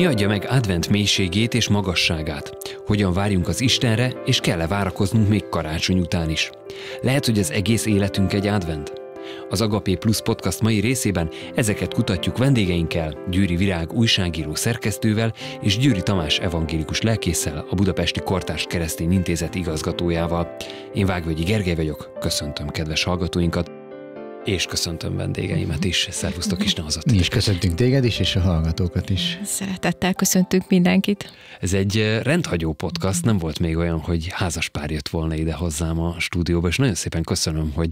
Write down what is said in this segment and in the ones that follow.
Mi adja meg advent mélységét és magasságát? Hogyan várjunk az Istenre, és kell-e várakoznunk még karácsony után is? Lehet, hogy az egész életünk egy advent? Az Agapé Plus podcast mai részében ezeket kutatjuk vendégeinkkel, Győri Virág újságíró szerkesztővel és Győri Tamás evangélikus lelkészsel, a Budapesti Kortárs Keresztény Intézet igazgatójával. Én Vágvegyi Gergely vagyok, köszöntöm kedves hallgatóinkat, és köszöntöm vendégeimet is. Szervusztok is, nehozat. Mi is köszöntünk téged is, és a hallgatókat is. Szeretettel köszöntünk mindenkit. Ez egy eh, rendhagyó podcast, nem volt még olyan, hogy házas pár jött volna ide hozzám a stúdióba, és nagyon szépen köszönöm, hogy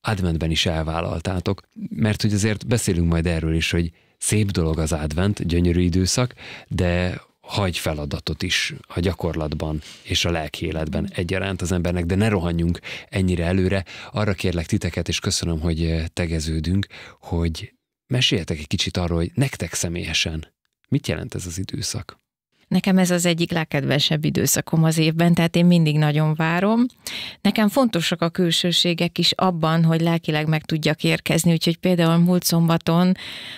adventben is elvállaltátok, mert hogy azért beszélünk majd erről is, hogy szép dolog az advent, gyönyörű időszak, de hagy feladatot is a gyakorlatban és a lelki életben egyaránt az embernek, de ne rohanjunk ennyire előre. Arra kérlek titeket, és köszönöm, hogy eh, tegeződünk, hogy meséljetek egy kicsit arról, hogy nektek személyesen mit jelent ez az időszak. Nekem ez az egyik legkedvesebb időszakom az évben, tehát én mindig nagyon várom. Nekem fontosak a külsőségek is abban, hogy lelkileg meg tudjak érkezni, úgyhogy például múlt szombaton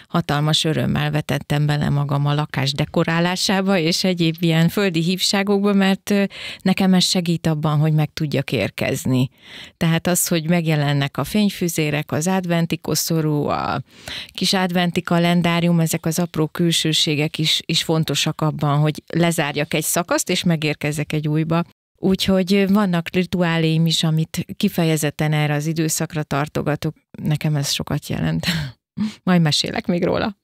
hatalmas örömmel vetettem bele magam a lakás dekorálásába és egyéb ilyen földi hívságokba, mert nekem ez segít abban, hogy meg tudjak érkezni. Tehát az, hogy megjelennek a fényfüzérek, az adventi koszorú, a kis adventi kalendárium, ezek az apró külsőségek is, is fontosak abban, hogy hogy lezárjak egy szakaszt, és megérkezek egy újba. Úgyhogy vannak rituáléim is, amit kifejezetten erre az időszakra tartogatok. Nekem ez sokat jelent. Majd mesélek még róla.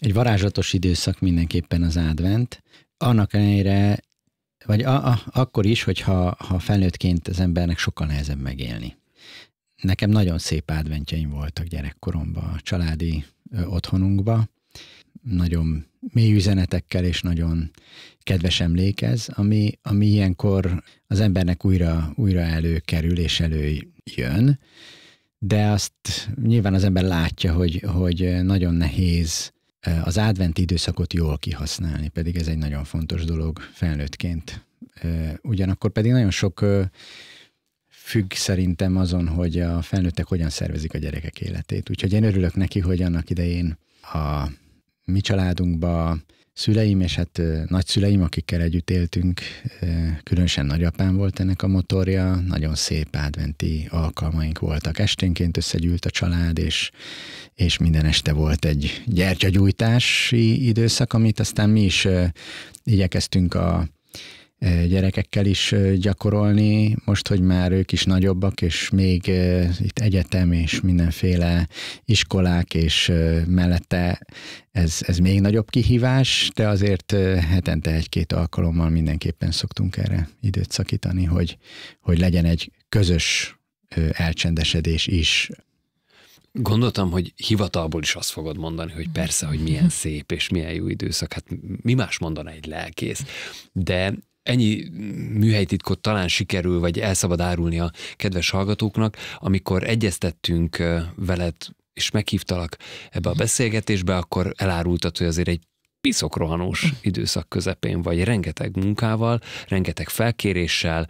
Egy varázslatos időszak mindenképpen az advent. Annak ellenére, vagy a, a, akkor is, hogyha ha felnőttként az embernek sokkal nehezebb megélni. Nekem nagyon szép adventjeim voltak gyerekkoromban, a családi ö, otthonunkban. Nagyon mély üzenetekkel és nagyon kedves emlékez, ami, ami ilyenkor az embernek újra, újra előkerül és előjön, de azt nyilván az ember látja, hogy, hogy nagyon nehéz eh, az adventi időszakot jól kihasználni, pedig ez egy nagyon fontos dolog felnőttként. Eh, ugyanakkor pedig nagyon sok eh, függ szerintem azon, hogy a felnőttek hogyan szervezik a gyerekek életét. Úgyhogy én örülök neki, hogy annak idején a mi családunkba szüleim és hát nagyszüleim, akikkel együtt éltünk, különösen nagyapám volt ennek a motorja, nagyon szép adventi alkalmaink voltak. Esténként összegyűlt a család, és, és minden este volt egy gyertyagyújtási időszak, amit aztán mi is igyekeztünk a gyerekekkel is gyakorolni, most, hogy már ők is nagyobbak, és még itt egyetem és mindenféle iskolák, és mellette ez, ez még nagyobb kihívás, de azért hetente egy-két alkalommal mindenképpen szoktunk erre időt szakítani, hogy, hogy legyen egy közös elcsendesedés is gondoltam, hogy hivatalból is azt fogod mondani, hogy persze, hogy milyen szép és milyen jó időszak, hát mi más mondaná egy lelkész. De ennyi műhelytitkot talán sikerül, vagy elszabad árulni a kedves hallgatóknak, amikor egyeztettünk veled, és meghívtalak ebbe a beszélgetésbe, akkor elárultad, hogy azért egy piszokrohanós mm. időszak közepén vagy, rengeteg munkával, rengeteg felkéréssel,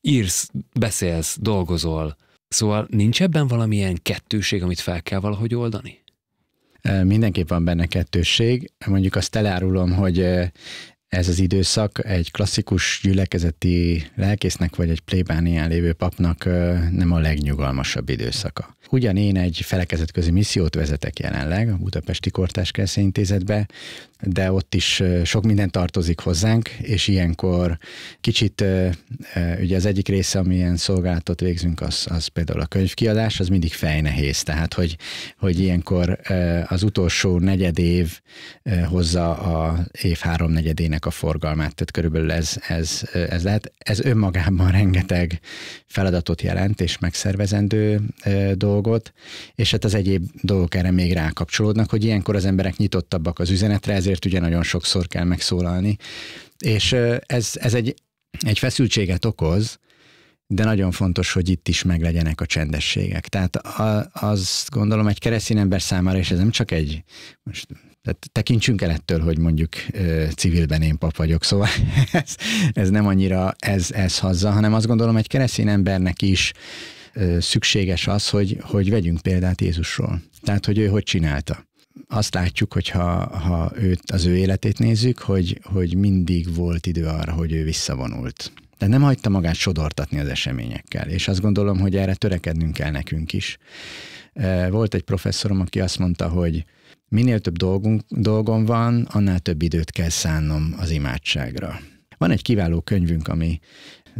írsz, beszélsz, dolgozol. Szóval nincs ebben valamilyen kettőség, amit fel kell valahogy oldani? Mindenképp van benne kettősség. Mondjuk azt elárulom, hogy ez az időszak egy klasszikus gyülekezeti lelkésznek vagy egy plébánián lévő papnak nem a legnyugalmasabb időszaka. Ugyan én egy felekezetközi missziót vezetek jelenleg a Budapesti Kortárs Intézetbe, de ott is sok minden tartozik hozzánk, és ilyenkor kicsit, ugye az egyik része, amilyen szolgálatot végzünk, az, az például a könyvkiadás, az mindig fejnehéz, tehát hogy, hogy ilyenkor az utolsó negyed év hozza a év három negyedének a forgalmát, tehát körülbelül ez, ez, ez lehet. Ez önmagában rengeteg feladatot jelent, és megszervezendő dolgot, és hát az egyéb dolgok erre még rákapcsolódnak, hogy ilyenkor az emberek nyitottabbak az üzenetre, ez ezért ugye nagyon sokszor kell megszólalni. És ez, ez egy, egy feszültséget okoz, de nagyon fontos, hogy itt is meglegyenek a csendességek. Tehát a, azt gondolom egy keresztény ember számára, és ez nem csak egy, most tehát tekintsünk el ettől, hogy mondjuk ö, civilben én pap vagyok, szóval ez, ez nem annyira ez, ez hazza, hanem azt gondolom, egy keresztény embernek is ö, szükséges az, hogy, hogy vegyünk példát Jézusról. Tehát, hogy ő hogy csinálta azt látjuk, hogy ha, ha őt, az ő életét nézzük, hogy, hogy mindig volt idő arra, hogy ő visszavonult. De nem hagyta magát sodortatni az eseményekkel, és azt gondolom, hogy erre törekednünk kell nekünk is. E, volt egy professzorom, aki azt mondta, hogy minél több dolgunk, dolgom van, annál több időt kell szánnom az imádságra. Van egy kiváló könyvünk, ami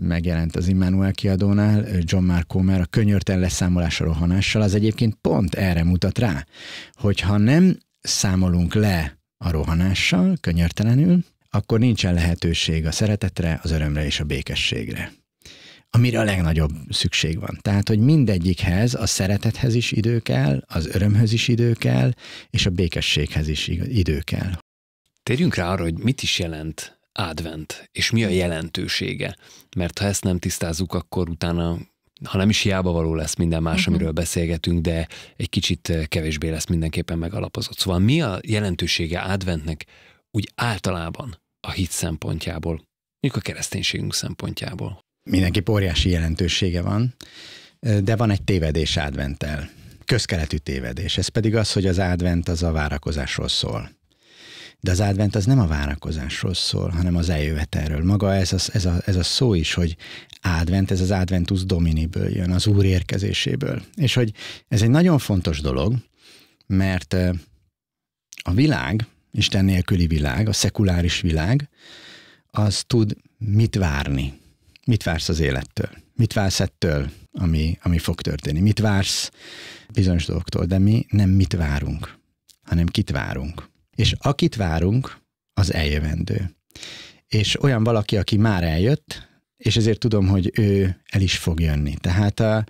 megjelent az Immanuel kiadónál, John Mark Comer a könyörtelen leszámolás a rohanással, az egyébként pont erre mutat rá, hogy ha nem számolunk le a rohanással könyörtelenül, akkor nincsen lehetőség a szeretetre, az örömre és a békességre amire a legnagyobb szükség van. Tehát, hogy mindegyikhez, a szeretethez is idő kell, az örömhöz is idő kell, és a békességhez is idő kell. Térjünk rá arra, hogy mit is jelent advent, és mi a jelentősége. Mert ha ezt nem tisztázzuk, akkor utána ha nem is hiába való lesz minden más, uh-huh. amiről beszélgetünk, de egy kicsit eh, kevésbé lesz mindenképpen megalapozott. Szóval mi a jelentősége adventnek úgy általában a hit szempontjából, mondjuk a kereszténységünk szempontjából? Mindenki óriási jelentősége van, eh, de van egy tévedés adventtel. Közkeletű tévedés. Ez pedig az, hogy az advent az a várakozásról szól. De az advent az nem a várakozásról szól, hanem az eljövetelről. Maga ez a, ez a, ez a szó is, hogy advent, ez az adventus dominiből jön, az úr érkezéséből. És hogy ez egy nagyon fontos dolog, mert eh, a világ, Isten nélküli világ, a szekuláris világ, az tud mit várni. Mit vársz az élettől? Mit vársz ettől, ami, ami fog történni? Mit vársz bizonyos dolgoktól? De mi nem mit várunk, hanem kit várunk és akit várunk, az eljövendő. És olyan valaki, aki már eljött, és ezért tudom, hogy ő el is fog jönni. Tehát a,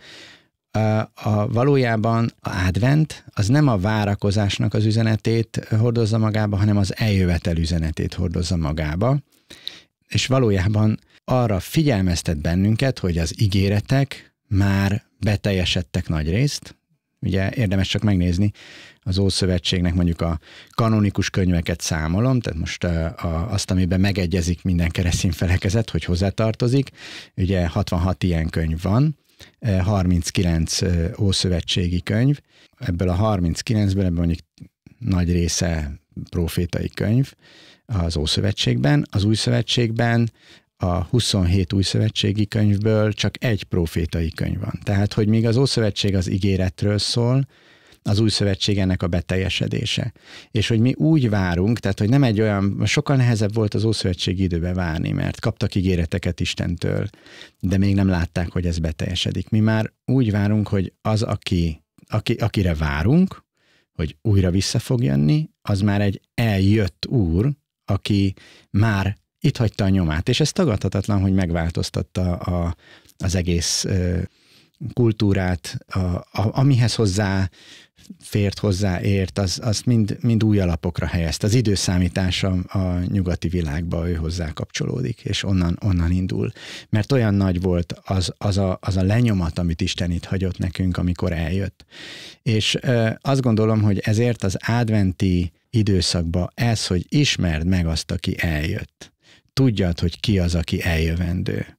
a, a valójában a advent az nem a várakozásnak az üzenetét hordozza magába, hanem az eljövetel üzenetét hordozza magába, és valójában arra figyelmeztet bennünket, hogy az ígéretek már beteljesedtek nagy részt, Ugye érdemes csak megnézni az Ószövetségnek mondjuk a kanonikus könyveket számolom, tehát most a, a, azt, amiben megegyezik minden keresztény felekezet, hogy hozzátartozik. Ugye 66 ilyen könyv van, 39 ószövetségi könyv, ebből a 39-ből ebből mondjuk nagy része profétai könyv az Ószövetségben, az Új Szövetségben a 27 új szövetségi könyvből csak egy profétai könyv van. Tehát, hogy míg az Ószövetség az ígéretről szól, az új szövetség ennek a beteljesedése. És hogy mi úgy várunk, tehát hogy nem egy olyan, sokkal nehezebb volt az Ószövetség időben várni, mert kaptak ígéreteket Istentől, de még nem látták, hogy ez beteljesedik. Mi már úgy várunk, hogy az, aki, aki, akire várunk, hogy újra vissza fog jönni, az már egy eljött úr, aki már itt hagyta a nyomát, és ez tagadhatatlan, hogy megváltoztatta a, az egész kultúrát, a, a, amihez hozzá fért hozzá ért, az, azt mind, mind új alapokra helyezt. Az időszámítás a, a nyugati világba ő hozzá kapcsolódik, és onnan, onnan indul. Mert olyan nagy volt az, az, a, az a lenyomat, amit Isten itt hagyott nekünk, amikor eljött. És ö, azt gondolom, hogy ezért az adventi időszakba ez, hogy ismerd meg azt, aki eljött tudjad, hogy ki az, aki eljövendő.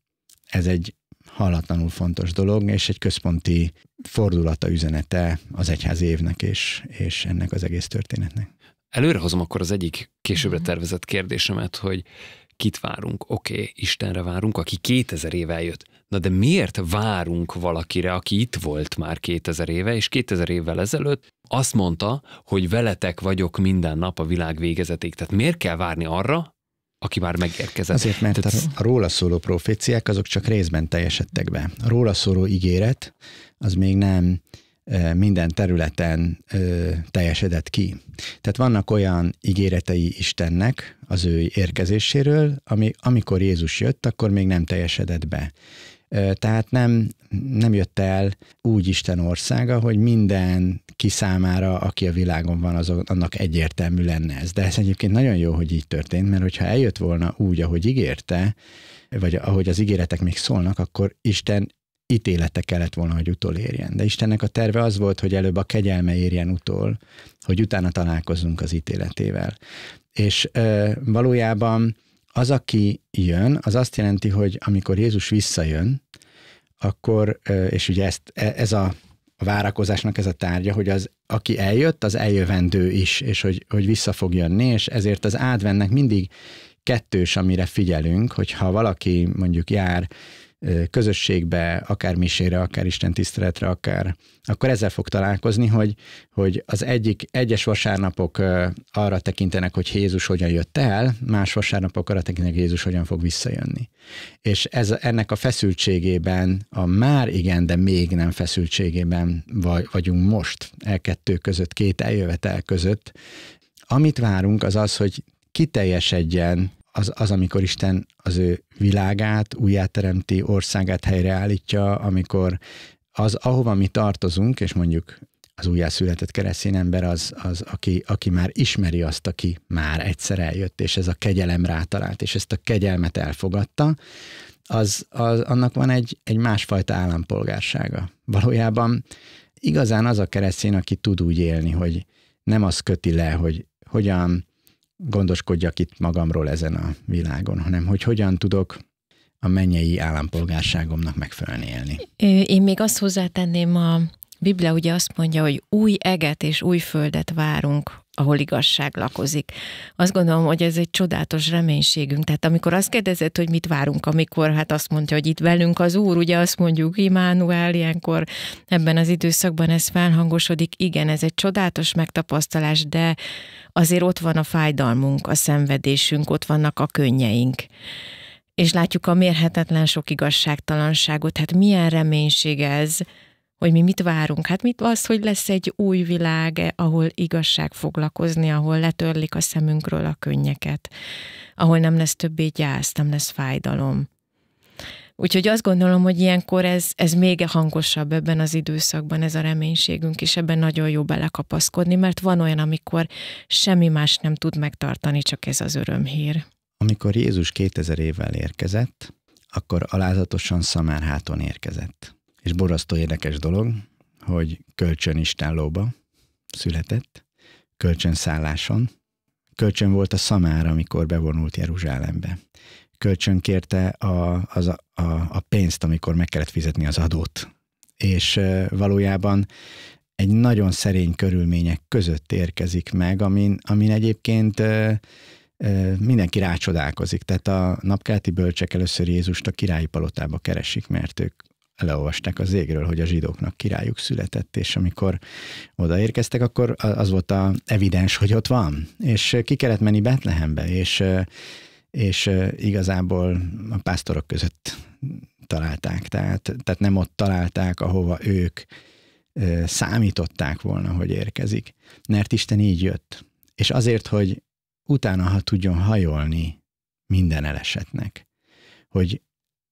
Ez egy hallatlanul fontos dolog, és egy központi fordulata, üzenete az egyház évnek és, és ennek az egész történetnek. Előrehozom akkor az egyik későbbre mhm. tervezett kérdésemet, hogy kit várunk? Oké, okay, Istenre várunk, aki 2000 éve jött. Na de miért várunk valakire, aki itt volt már 2000 éve, és 2000 évvel ezelőtt azt mondta, hogy veletek vagyok minden nap a világ végezetéig. Tehát miért kell várni arra, aki már megérkezett. Azért, mert Tehát... a róla szóló proféciák azok csak részben teljesedtek be. A róla szóló ígéret az még nem minden területen ö, teljesedett ki. Tehát vannak olyan ígéretei Istennek az ő érkezéséről, ami amikor Jézus jött, akkor még nem teljesedett be. Tehát nem, nem jött el úgy Isten országa, hogy minden ki számára, aki a világon van, az, annak egyértelmű lenne ez. De ez egyébként nagyon jó, hogy így történt, mert hogyha eljött volna úgy, ahogy ígérte, vagy ahogy az ígéretek még szólnak, akkor Isten ítélete kellett volna, hogy utolérjen. De Istennek a terve az volt, hogy előbb a kegyelme érjen utol, hogy utána találkozzunk az ítéletével. És ö, valójában az, aki jön, az azt jelenti, hogy amikor Jézus visszajön, akkor, és ugye ezt, e, ez a várakozásnak ez a tárgya, hogy az, aki eljött, az eljövendő is, és hogy, hogy vissza fog jönni, és ezért az átvennek mindig kettős, amire figyelünk, hogyha valaki mondjuk jár közösségbe, akár misére, akár Isten tiszteletre, akár, akkor ezzel fog találkozni, hogy, hogy az egyik, egyes vasárnapok arra tekintenek, hogy Jézus hogyan jött el, más vasárnapok arra tekintenek, hogy Jézus hogyan fog visszajönni. És ez, ennek a feszültségében, a már igen, de még nem feszültségében vagyunk most, el kettő között, két eljövetel között, amit várunk, az az, hogy kiteljesedjen az, az, amikor Isten az ő világát, újjáteremti országát helyreállítja, amikor az, ahova mi tartozunk, és mondjuk az újjászületett keresztény ember az, az aki, aki már ismeri azt, aki már egyszer eljött, és ez a kegyelem rátalált, és ezt a kegyelmet elfogadta, az, az annak van egy, egy másfajta állampolgársága. Valójában igazán az a keresztény, aki tud úgy élni, hogy nem az köti le, hogy hogyan gondoskodjak itt magamról ezen a világon, hanem hogy hogyan tudok a mennyei állampolgárságomnak megfelelni élni. Én még azt hozzátenném a, Biblia ugye azt mondja, hogy új eget és új földet várunk, ahol igazság lakozik. Azt gondolom, hogy ez egy csodálatos reménységünk. Tehát amikor azt kérdezett, hogy mit várunk, amikor hát azt mondja, hogy itt velünk az Úr, ugye azt mondjuk Imánuel, ilyenkor ebben az időszakban ez felhangosodik. Igen, ez egy csodálatos megtapasztalás, de azért ott van a fájdalmunk, a szenvedésünk, ott vannak a könnyeink és látjuk a mérhetetlen sok igazságtalanságot. Hát milyen reménység ez, hogy mi mit várunk. Hát mit az, hogy lesz egy új világ, ahol igazság foglalkozni, ahol letörlik a szemünkről a könnyeket, ahol nem lesz többé gyász, nem lesz fájdalom. Úgyhogy azt gondolom, hogy ilyenkor ez, ez még hangosabb ebben az időszakban, ez a reménységünk, és ebben nagyon jó belekapaszkodni, mert van olyan, amikor semmi más nem tud megtartani, csak ez az örömhír. Amikor Jézus 2000 évvel érkezett, akkor alázatosan szamárháton érkezett. És borasztó érdekes dolog, hogy kölcsön istállóba született, kölcsön szálláson, kölcsön volt a szamár, amikor bevonult Jeruzsálembe. Kölcsön kérte a, az a, a, a pénzt, amikor meg kellett fizetni az adót. És e, valójában egy nagyon szerény körülmények között érkezik meg, amin, amin egyébként e, e, mindenki rácsodálkozik. Tehát a napkelti bölcsek először Jézust a királyi palotába keresik, mert ők leolvasták az égről, hogy a zsidóknak királyuk született, és amikor odaérkeztek, akkor az volt a evidens, hogy ott van, és ki kellett menni Betlehembe, és, és igazából a pásztorok között találták, tehát, tehát nem ott találták, ahova ők számították volna, hogy érkezik, mert Isten így jött. És azért, hogy utána, ha tudjon hajolni minden elesetnek, hogy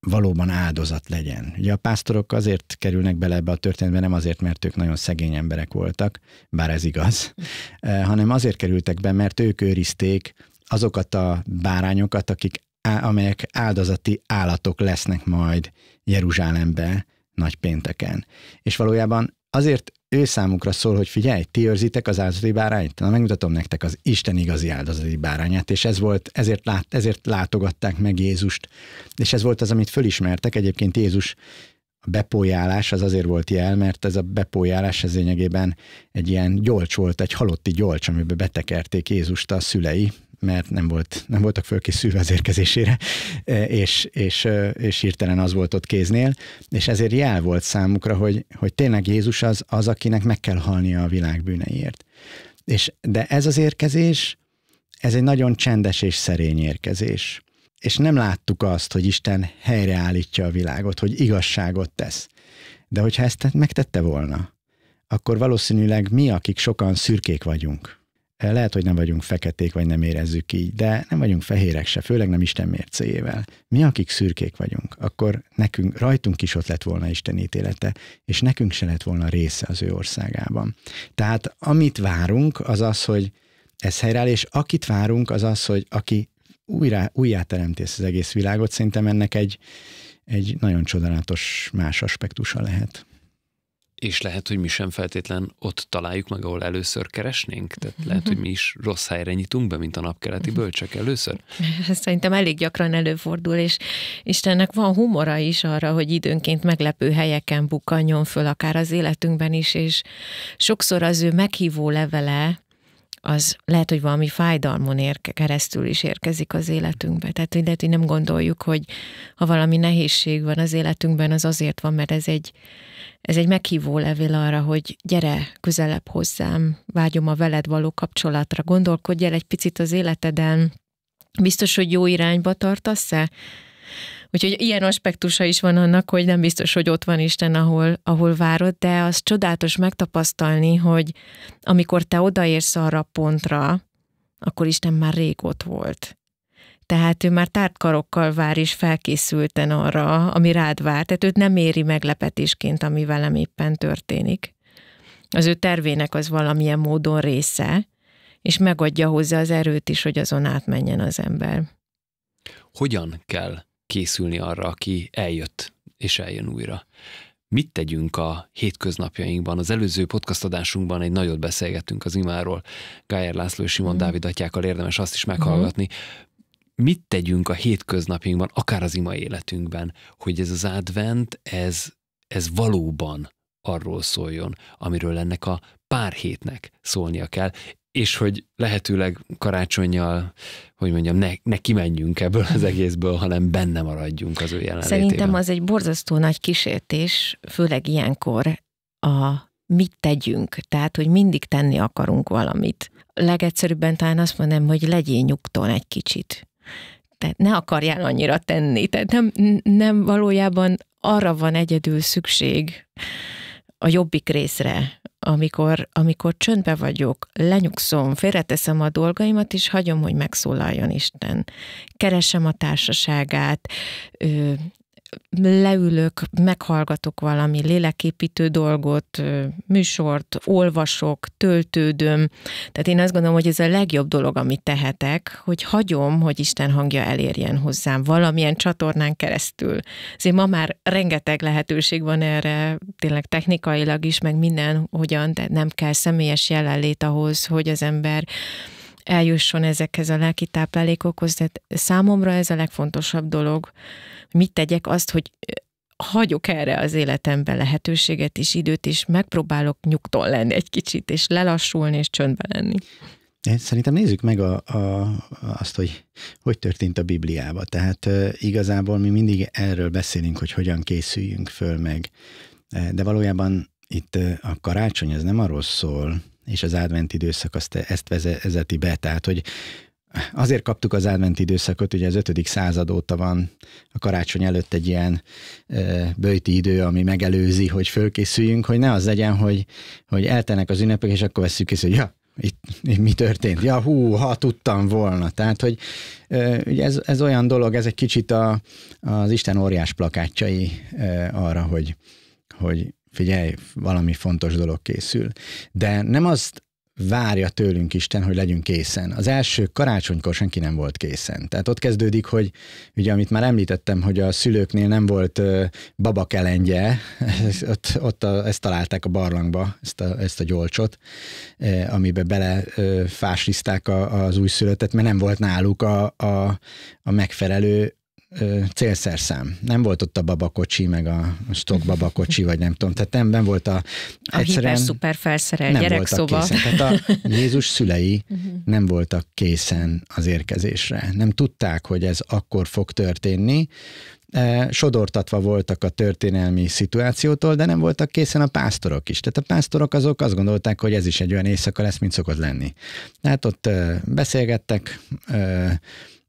valóban áldozat legyen. Ugye a pásztorok azért kerülnek bele ebbe a történetbe, nem azért, mert ők nagyon szegény emberek voltak, bár ez igaz, eh, hanem azért kerültek be, mert ők őrizték azokat a bárányokat, akik, amelyek áldozati állatok lesznek majd Jeruzsálembe nagy pénteken. És valójában azért ő számukra szól, hogy figyelj, ti őrzitek az áldozati bárányt, na megmutatom nektek az Isten igazi áldozati bárányát, és ez volt, ezért, lát, ezért látogatták meg Jézust, és ez volt az, amit fölismertek, egyébként Jézus a bepójálás az azért volt jel, mert ez a bepójálás ez lényegében egy ilyen gyolcs volt, egy halotti gyolcs, amiben betekerték Jézust a szülei, mert nem, volt, nem voltak fölkészülve az érkezésére, e, és, és, e, és hirtelen az volt ott kéznél, és ezért jel volt számukra, hogy, hogy tényleg Jézus az, az, akinek meg kell halnia a világ bűneiért. És, de ez az érkezés, ez egy nagyon csendes és szerény érkezés. És nem láttuk azt, hogy Isten helyreállítja a világot, hogy igazságot tesz. De hogyha ezt megtette volna, akkor valószínűleg mi, akik sokan szürkék vagyunk, lehet, hogy nem vagyunk feketék, vagy nem érezzük így, de nem vagyunk fehérek se, főleg nem Isten mércéjével. Mi, akik szürkék vagyunk, akkor nekünk, rajtunk is ott lett volna Isten ítélete, és nekünk se lett volna része az ő országában. Tehát amit várunk, az az, hogy ez helyreáll, és akit várunk, az az, hogy aki újra, újjáteremtész az egész világot, szerintem ennek egy, egy nagyon csodálatos más aspektusa lehet és lehet, hogy mi sem feltétlen ott találjuk meg, ahol először keresnénk. Tehát lehet, hogy mi is rossz helyre nyitunk be, mint a napkeleti mhm. bölcsek először. Szerintem elég gyakran előfordul, és Istennek van humora is arra, hogy időnként meglepő helyeken bukkanjon föl, akár az életünkben is, és sokszor az ő meghívó levele, az lehet, hogy valami fájdalmon érke, keresztül is érkezik az életünkbe. Tehát hogy lehet, hogy nem gondoljuk, hogy ha valami nehézség van az életünkben, az azért van, mert ez egy, ez egy meghívó levél arra, hogy gyere közelebb hozzám, vágyom a veled való kapcsolatra, gondolkodj el egy picit az életeden, biztos, hogy jó irányba tartasz-e? Úgyhogy ilyen aspektusa is van annak, hogy nem biztos, hogy ott van Isten, ahol, ahol várod, de az csodálatos megtapasztalni, hogy amikor te odaérsz arra a pontra, akkor Isten már rég ott volt. Tehát ő már karokkal vár is felkészülten arra, ami rád vár, tehát őt nem éri meglepetésként, ami velem éppen történik. Az ő tervének az valamilyen módon része, és megadja hozzá az erőt is, hogy azon átmenjen az ember. Hogyan kell készülni arra, aki eljött és eljön újra. Mit tegyünk a hétköznapjainkban? Az előző podcast adásunkban egy nagyot beszélgettünk az imáról. Gájer László és Simon mm. Dávid atyákkal érdemes azt is meghallgatni. Mhm. Mit tegyünk a hétköznapjainkban, akár az ima életünkben, hogy ez az advent, ez, ez valóban arról szóljon, amiről ennek a pár hétnek szólnia kell, és hogy lehetőleg karácsonyjal, hogy mondjam, ne, ne kimenjünk ebből az mhm. egészből, hanem benne maradjunk az ő jelenlétében. Szerintem az egy borzasztó nagy kísértés, főleg ilyenkor a mit tegyünk, tehát, hogy mindig tenni akarunk valamit. Legegyszerűbben talán azt mondom, hogy legyél nyugton egy kicsit. Tehát ne akarjál annyira tenni, tehát nem, nem valójában arra van egyedül szükség, a jobbik részre, amikor, amikor csöndbe vagyok, lenyugszom, félreteszem a dolgaimat, és hagyom, hogy megszólaljon Isten. Keresem a társaságát, ö, leülök, meghallgatok valami léleképítő dolgot, műsort, olvasok, töltődöm. Tehát én azt gondolom, hogy ez a legjobb dolog, amit tehetek, hogy hagyom, hogy Isten hangja elérjen hozzám valamilyen csatornán keresztül. Azért ma már rengeteg lehetőség van erre, tényleg technikailag is, meg minden, hogyan. tehát nem kell személyes jelenlét ahhoz, hogy az ember eljusson ezekhez a lelki táplálékokhoz, tehát számomra ez a legfontosabb dolog, mit tegyek azt, hogy hagyok erre az életembe lehetőséget és időt, és megpróbálok nyugton lenni egy kicsit, és lelassulni, és csöndben lenni. Szerintem nézzük meg a, a, azt, hogy hogy történt a Bibliába. Tehát e, igazából mi mindig erről beszélünk, hogy hogyan készüljünk föl meg. De valójában itt a karácsony az nem arról szól, és az advent időszak azt, ezt vezeti be, tehát hogy azért kaptuk az advent időszakot, ugye az 5. század óta van a karácsony előtt egy ilyen bőti idő, ami megelőzi, hogy fölkészüljünk, hogy ne az legyen, hogy, hogy eltenek az ünnepek, és akkor veszük észre, hogy ja, itt, itt mi történt? Ja, hú, ha tudtam volna. Tehát, hogy ugye ez, ez olyan dolog, ez egy kicsit a, az Isten óriás plakátjai arra, hogy, hogy figyelj, valami fontos dolog készül. De nem azt várja tőlünk Isten, hogy legyünk készen. Az első karácsonykor senki nem volt készen. Tehát ott kezdődik, hogy ugye, amit már említettem, hogy a szülőknél nem volt ö, babakelengye, ott, ott a, ezt találták a barlangba, ezt a, ezt a gyolcsot, amiben amibe belefásizták az újszülöttet, mert nem volt náluk a, a, a megfelelő célszerszám. Nem volt ott a babakocsi, meg a stok babakocsi, vagy nem tudom. Tehát nem, nem volt a... A hiper-szuper felszerel nem gyerekszoba. Voltak készen. Tehát a Jézus szülei mhm. nem voltak készen az érkezésre. Nem tudták, hogy ez akkor fog történni. Sodortatva voltak a történelmi szituációtól, de nem voltak készen a pásztorok is. Tehát a pásztorok azok azt gondolták, hogy ez is egy olyan éjszaka lesz, mint szokott lenni. Tehát ott beszélgettek,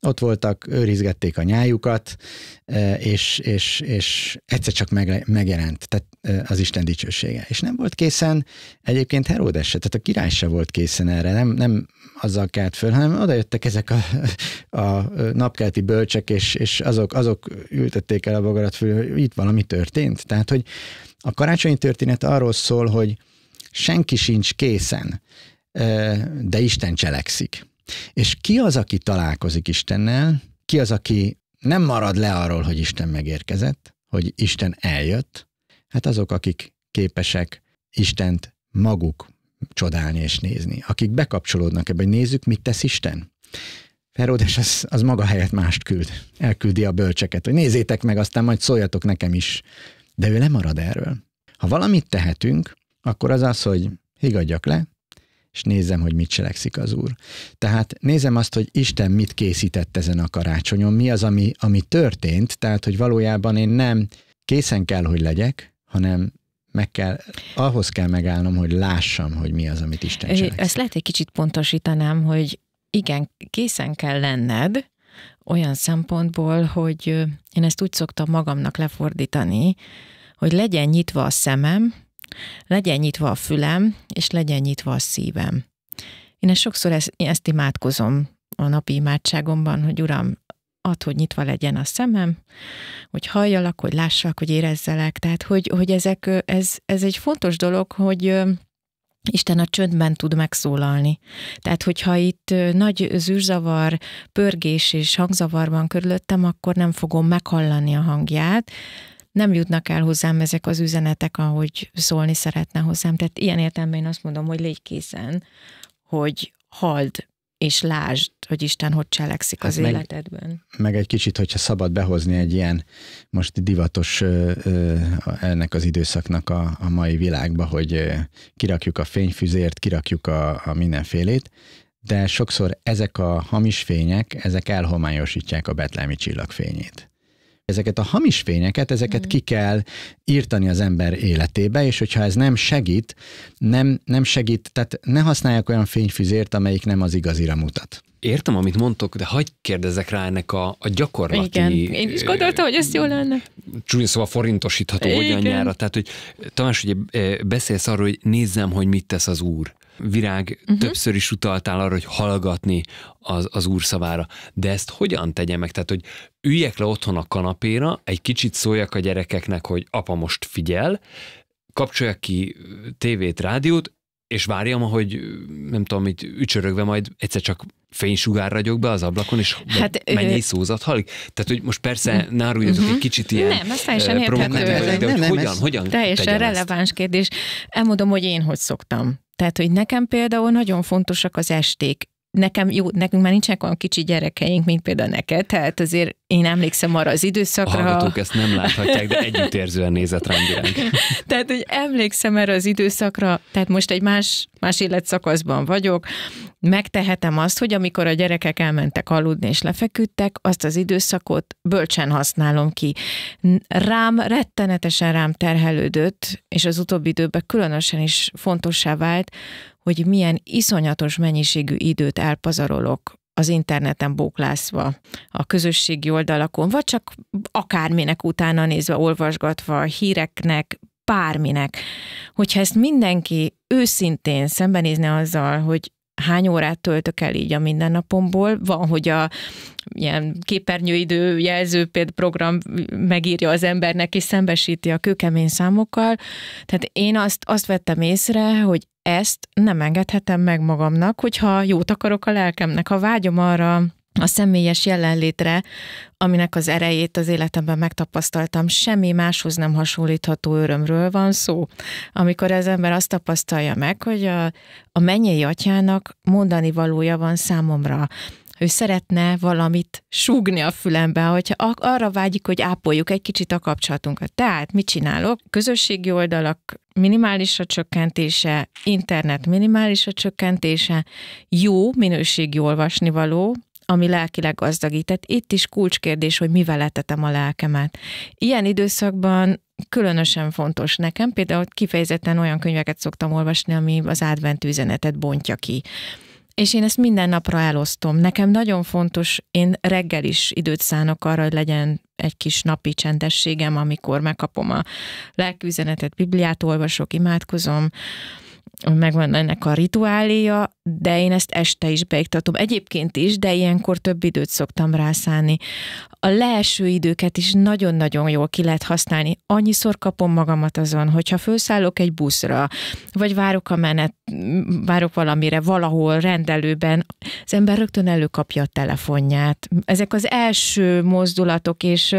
ott voltak, őrizgették a nyájukat, e, és, és, és egyszer csak meg, megjelent tehát e, az Isten dicsősége. És nem volt készen egyébként Heródes se, tehát a király se volt készen erre, nem, nem azzal kelt föl, hanem oda jöttek ezek a, a napkelti bölcsek, és, és azok, azok ültették el a bogarat föl. hogy itt valami történt. Tehát, hogy a karácsonyi történet arról szól, hogy senki sincs készen, e, de Isten cselekszik. És ki az, aki találkozik Istennel, ki az, aki nem marad le arról, hogy Isten megérkezett, hogy Isten eljött, hát azok, akik képesek Istent maguk csodálni és nézni, akik bekapcsolódnak ebbe, hogy nézzük, mit tesz Isten. Herodes az, az maga helyett mást küld. Elküldi a bölcseket, hogy nézzétek meg, aztán majd szóljatok nekem is. De ő lemarad erről. Ha valamit tehetünk, akkor az az, hogy higadjak le, és nézem, hogy mit cselekszik az Úr. Tehát nézem azt, hogy Isten mit készített ezen a karácsonyon, mi az, ami, ami történt, tehát, hogy valójában én nem készen kell, hogy legyek, hanem meg kell, ahhoz kell megállnom, hogy lássam, hogy mi az, amit Isten cselekszik. Ezt lehet egy kicsit pontosítanám, hogy igen, készen kell lenned, olyan szempontból, hogy én ezt úgy szoktam magamnak lefordítani, hogy legyen nyitva a szemem, legyen nyitva a fülem, és legyen nyitva a szívem. Én ezt sokszor ezt, ezt imádkozom a napi imádságomban, hogy Uram, add, hogy nyitva legyen a szemem, hogy halljalak, hogy lássak, hogy érezzelek. Tehát, hogy, hogy ezek, ez, ez egy fontos dolog, hogy Isten a csöndben tud megszólalni. Tehát, hogyha itt nagy zűrzavar, pörgés és hangzavarban körülöttem, akkor nem fogom meghallani a hangját, nem jutnak el hozzám ezek az üzenetek, ahogy szólni szeretne hozzám. Tehát ilyen értelemben én azt mondom, hogy légy készen, hogy hald, és lásd, hogy Isten hogy cselekszik hát az meg, életedben. Meg egy kicsit, hogyha szabad behozni egy ilyen most divatos ö, ö, ennek az időszaknak a, a mai világba, hogy ö, kirakjuk a fényfüzért, kirakjuk a, a mindenfélét, de sokszor ezek a hamis fények, ezek elhomályosítják a betlemi csillagfényét ezeket a hamis fényeket, ezeket mm. ki kell írtani az ember életébe, és hogyha ez nem segít, nem, nem segít, tehát ne használják olyan fényfüzért, amelyik nem az igazira mutat. Értem, amit mondtok, de hagyd kérdezek rá ennek a, a gyakorlati... Igen, én is gondoltam, hogy ez jó lenne. Csúnya szóval forintosítható hogyan nyára. Tehát, hogy Tamás, ugye beszélsz arról, hogy nézzem, hogy mit tesz az úr. Virág, uh-huh. Mhm. többször is utaltál arra, hogy hallgatni az, az úrszavára, de ezt hogyan tegyem meg? Tehát, hogy üljek le otthon a kanapéra, egy kicsit szóljak a gyerekeknek, hogy apa most figyel, kapcsolja ki tévét, rádiót, és várjam, hogy nem tudom, hogy ücsörögve majd egyszer csak fénysugár ragyog be az ablakon, és hát, mennyi ő... szózat halik. Tehát, hogy most persze mm-hmm. ne uh-huh. egy kicsit ilyen Nem, ez teljesen érthető. De, de hogy nem, hogyan, ez hogyan Teljesen releváns ezt? kérdés. Elmondom, hogy én hogy szoktam. Tehát, hogy nekem például nagyon fontosak az esték nekem jó, nekünk már nincsenek olyan kicsi gyerekeink, mint például neked, tehát azért én emlékszem arra az időszakra. A hallgatók ezt nem láthatják, de együttérzően nézett rám Tehát, hogy emlékszem erre az időszakra, tehát most egy más, más életszakaszban vagyok, megtehetem azt, hogy amikor a gyerekek elmentek aludni és lefeküdtek, azt az időszakot bölcsen használom ki. Rám rettenetesen rám terhelődött, és az utóbbi időben különösen is fontossá vált, hogy milyen iszonyatos mennyiségű időt elpazarolok az interneten bóklászva, a közösségi oldalakon, vagy csak akárminek utána nézve, olvasgatva, híreknek, bárminek. Hogyha ezt mindenki őszintén szembenézne azzal, hogy hány órát töltök el így a mindennapomból. Van, hogy a ilyen képernyőidő jelző például program megírja az embernek és szembesíti a kőkemény számokkal. Tehát én azt, azt vettem észre, hogy ezt nem engedhetem meg magamnak, hogyha jót akarok a lelkemnek, ha vágyom arra, a személyes jelenlétre, aminek az erejét az életemben megtapasztaltam, semmi máshoz nem hasonlítható örömről van szó. Amikor az ember azt tapasztalja meg, hogy a, a mennyei atyának mondani valója van számomra, ő szeretne valamit súgni a fülembe, hogyha arra vágyik, hogy ápoljuk egy kicsit a kapcsolatunkat. Tehát mit csinálok? Közösségi oldalak minimális a csökkentése, internet minimális a csökkentése, jó minőségi olvasnivaló, ami lelkileg gazdagít. Tehát itt is kulcskérdés, hogy mivel letetem a lelkemet. Ilyen időszakban különösen fontos nekem, például kifejezetten olyan könyveket szoktam olvasni, ami az advent üzenetet bontja ki. És én ezt minden napra elosztom. Nekem nagyon fontos, én reggel is időt szánok arra, hogy legyen egy kis napi csendességem, amikor megkapom a lelküzenetet, Bibliát olvasok, imádkozom, megvan ennek a rituáléja, de én ezt este is beiktatom. Egyébként is, de ilyenkor több időt szoktam rászállni. A leeső időket is nagyon-nagyon jól ki lehet használni. Annyiszor kapom magamat azon, hogyha felszállok egy buszra, vagy várok a menet, várok valamire, valahol rendelőben, az ember rögtön előkapja a telefonját. Ezek az első mozdulatok, és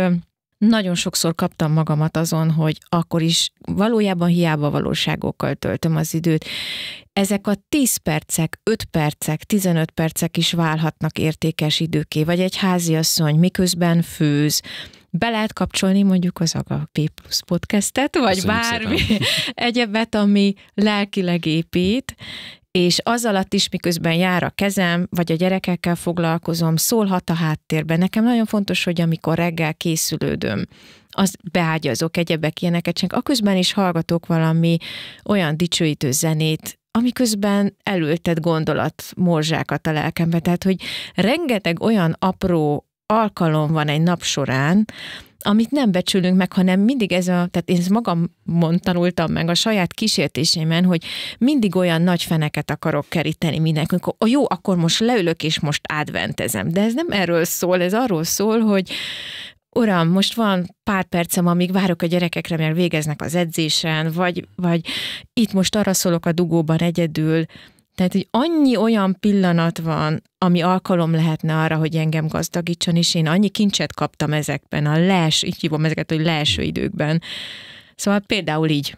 nagyon sokszor kaptam magamat azon, hogy akkor is valójában hiába valóságokkal töltöm az időt. Ezek a 10 percek, 5 percek, 15 percek is válhatnak értékes időké, vagy egy háziasszony miközben főz, be lehet kapcsolni mondjuk az aga p plusz podcastet, vagy Köszönjük bármi szépen. egyebet, ami lelkileg épít, és az alatt is, miközben jár a kezem, vagy a gyerekekkel foglalkozom, szólhat a háttérben. Nekem nagyon fontos, hogy amikor reggel készülődöm, az beágyazok egyebek ilyeneket, csak aközben is hallgatok valami olyan dicsőítő zenét, amiközben elültet gondolat morzsákat a lelkembe. Tehát, hogy rengeteg olyan apró alkalom van egy nap során, amit nem becsülünk meg, hanem mindig ez a, tehát én ezt magam tanultam meg a saját kísértésében, hogy mindig olyan nagy feneket akarok keríteni mindenkinek, a jó, akkor most leülök és most adventezem. De ez nem erről szól, ez arról szól, hogy uram, most van pár percem, amíg várok a gyerekekre, mert végeznek az edzésen, vagy, vagy itt most arra szólok a dugóban egyedül, tehát, hogy annyi olyan pillanat van, ami alkalom lehetne arra, hogy engem gazdagítson, és én annyi kincset kaptam ezekben, a les, így hívom ezeket, hogy leeső időkben. Szóval például így.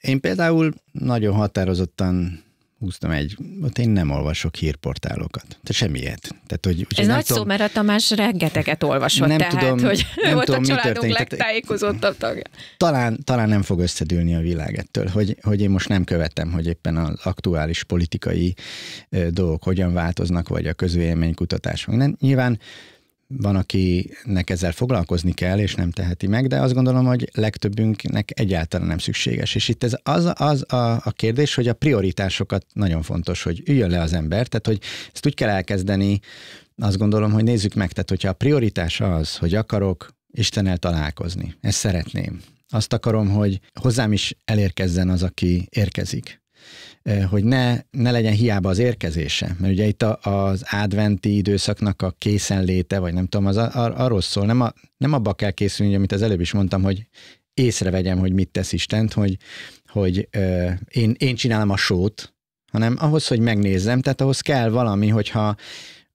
Én például nagyon határozottan húztam egy, ott én nem olvasok hírportálokat. Tehát semmilyet. Tehát, hogy, Ez nagy tudom, szó, mert a Tamás rengeteget olvasott, nem tehát, tudom, hogy nem volt tudom, a családunk legtájékozottabb tagja. Talán, talán nem fog összedülni a világ ettől, hogy, hogy én most nem követem, hogy éppen az aktuális politikai dolgok hogyan változnak, vagy a közvéleménykutatások. Nem, nyilván van, akinek ezzel foglalkozni kell, és nem teheti meg, de azt gondolom, hogy legtöbbünknek egyáltalán nem szükséges. És itt ez az, az a, a kérdés, hogy a prioritásokat nagyon fontos, hogy üljön le az ember, tehát hogy ezt úgy kell elkezdeni, azt gondolom, hogy nézzük meg, tehát hogyha a prioritás az, hogy akarok Istennel találkozni, ezt szeretném, azt akarom, hogy hozzám is elérkezzen az, aki érkezik hogy ne, ne legyen hiába az érkezése. Mert ugye itt a, az adventi időszaknak a készenléte, vagy nem tudom, az ar, arról szól, nem, a, nem abba kell készülni, amit az előbb is mondtam, hogy észrevegyem, hogy mit tesz Istent, hogy, hogy ö, én, én csinálom a sót, hanem ahhoz, hogy megnézzem, tehát ahhoz kell valami, hogyha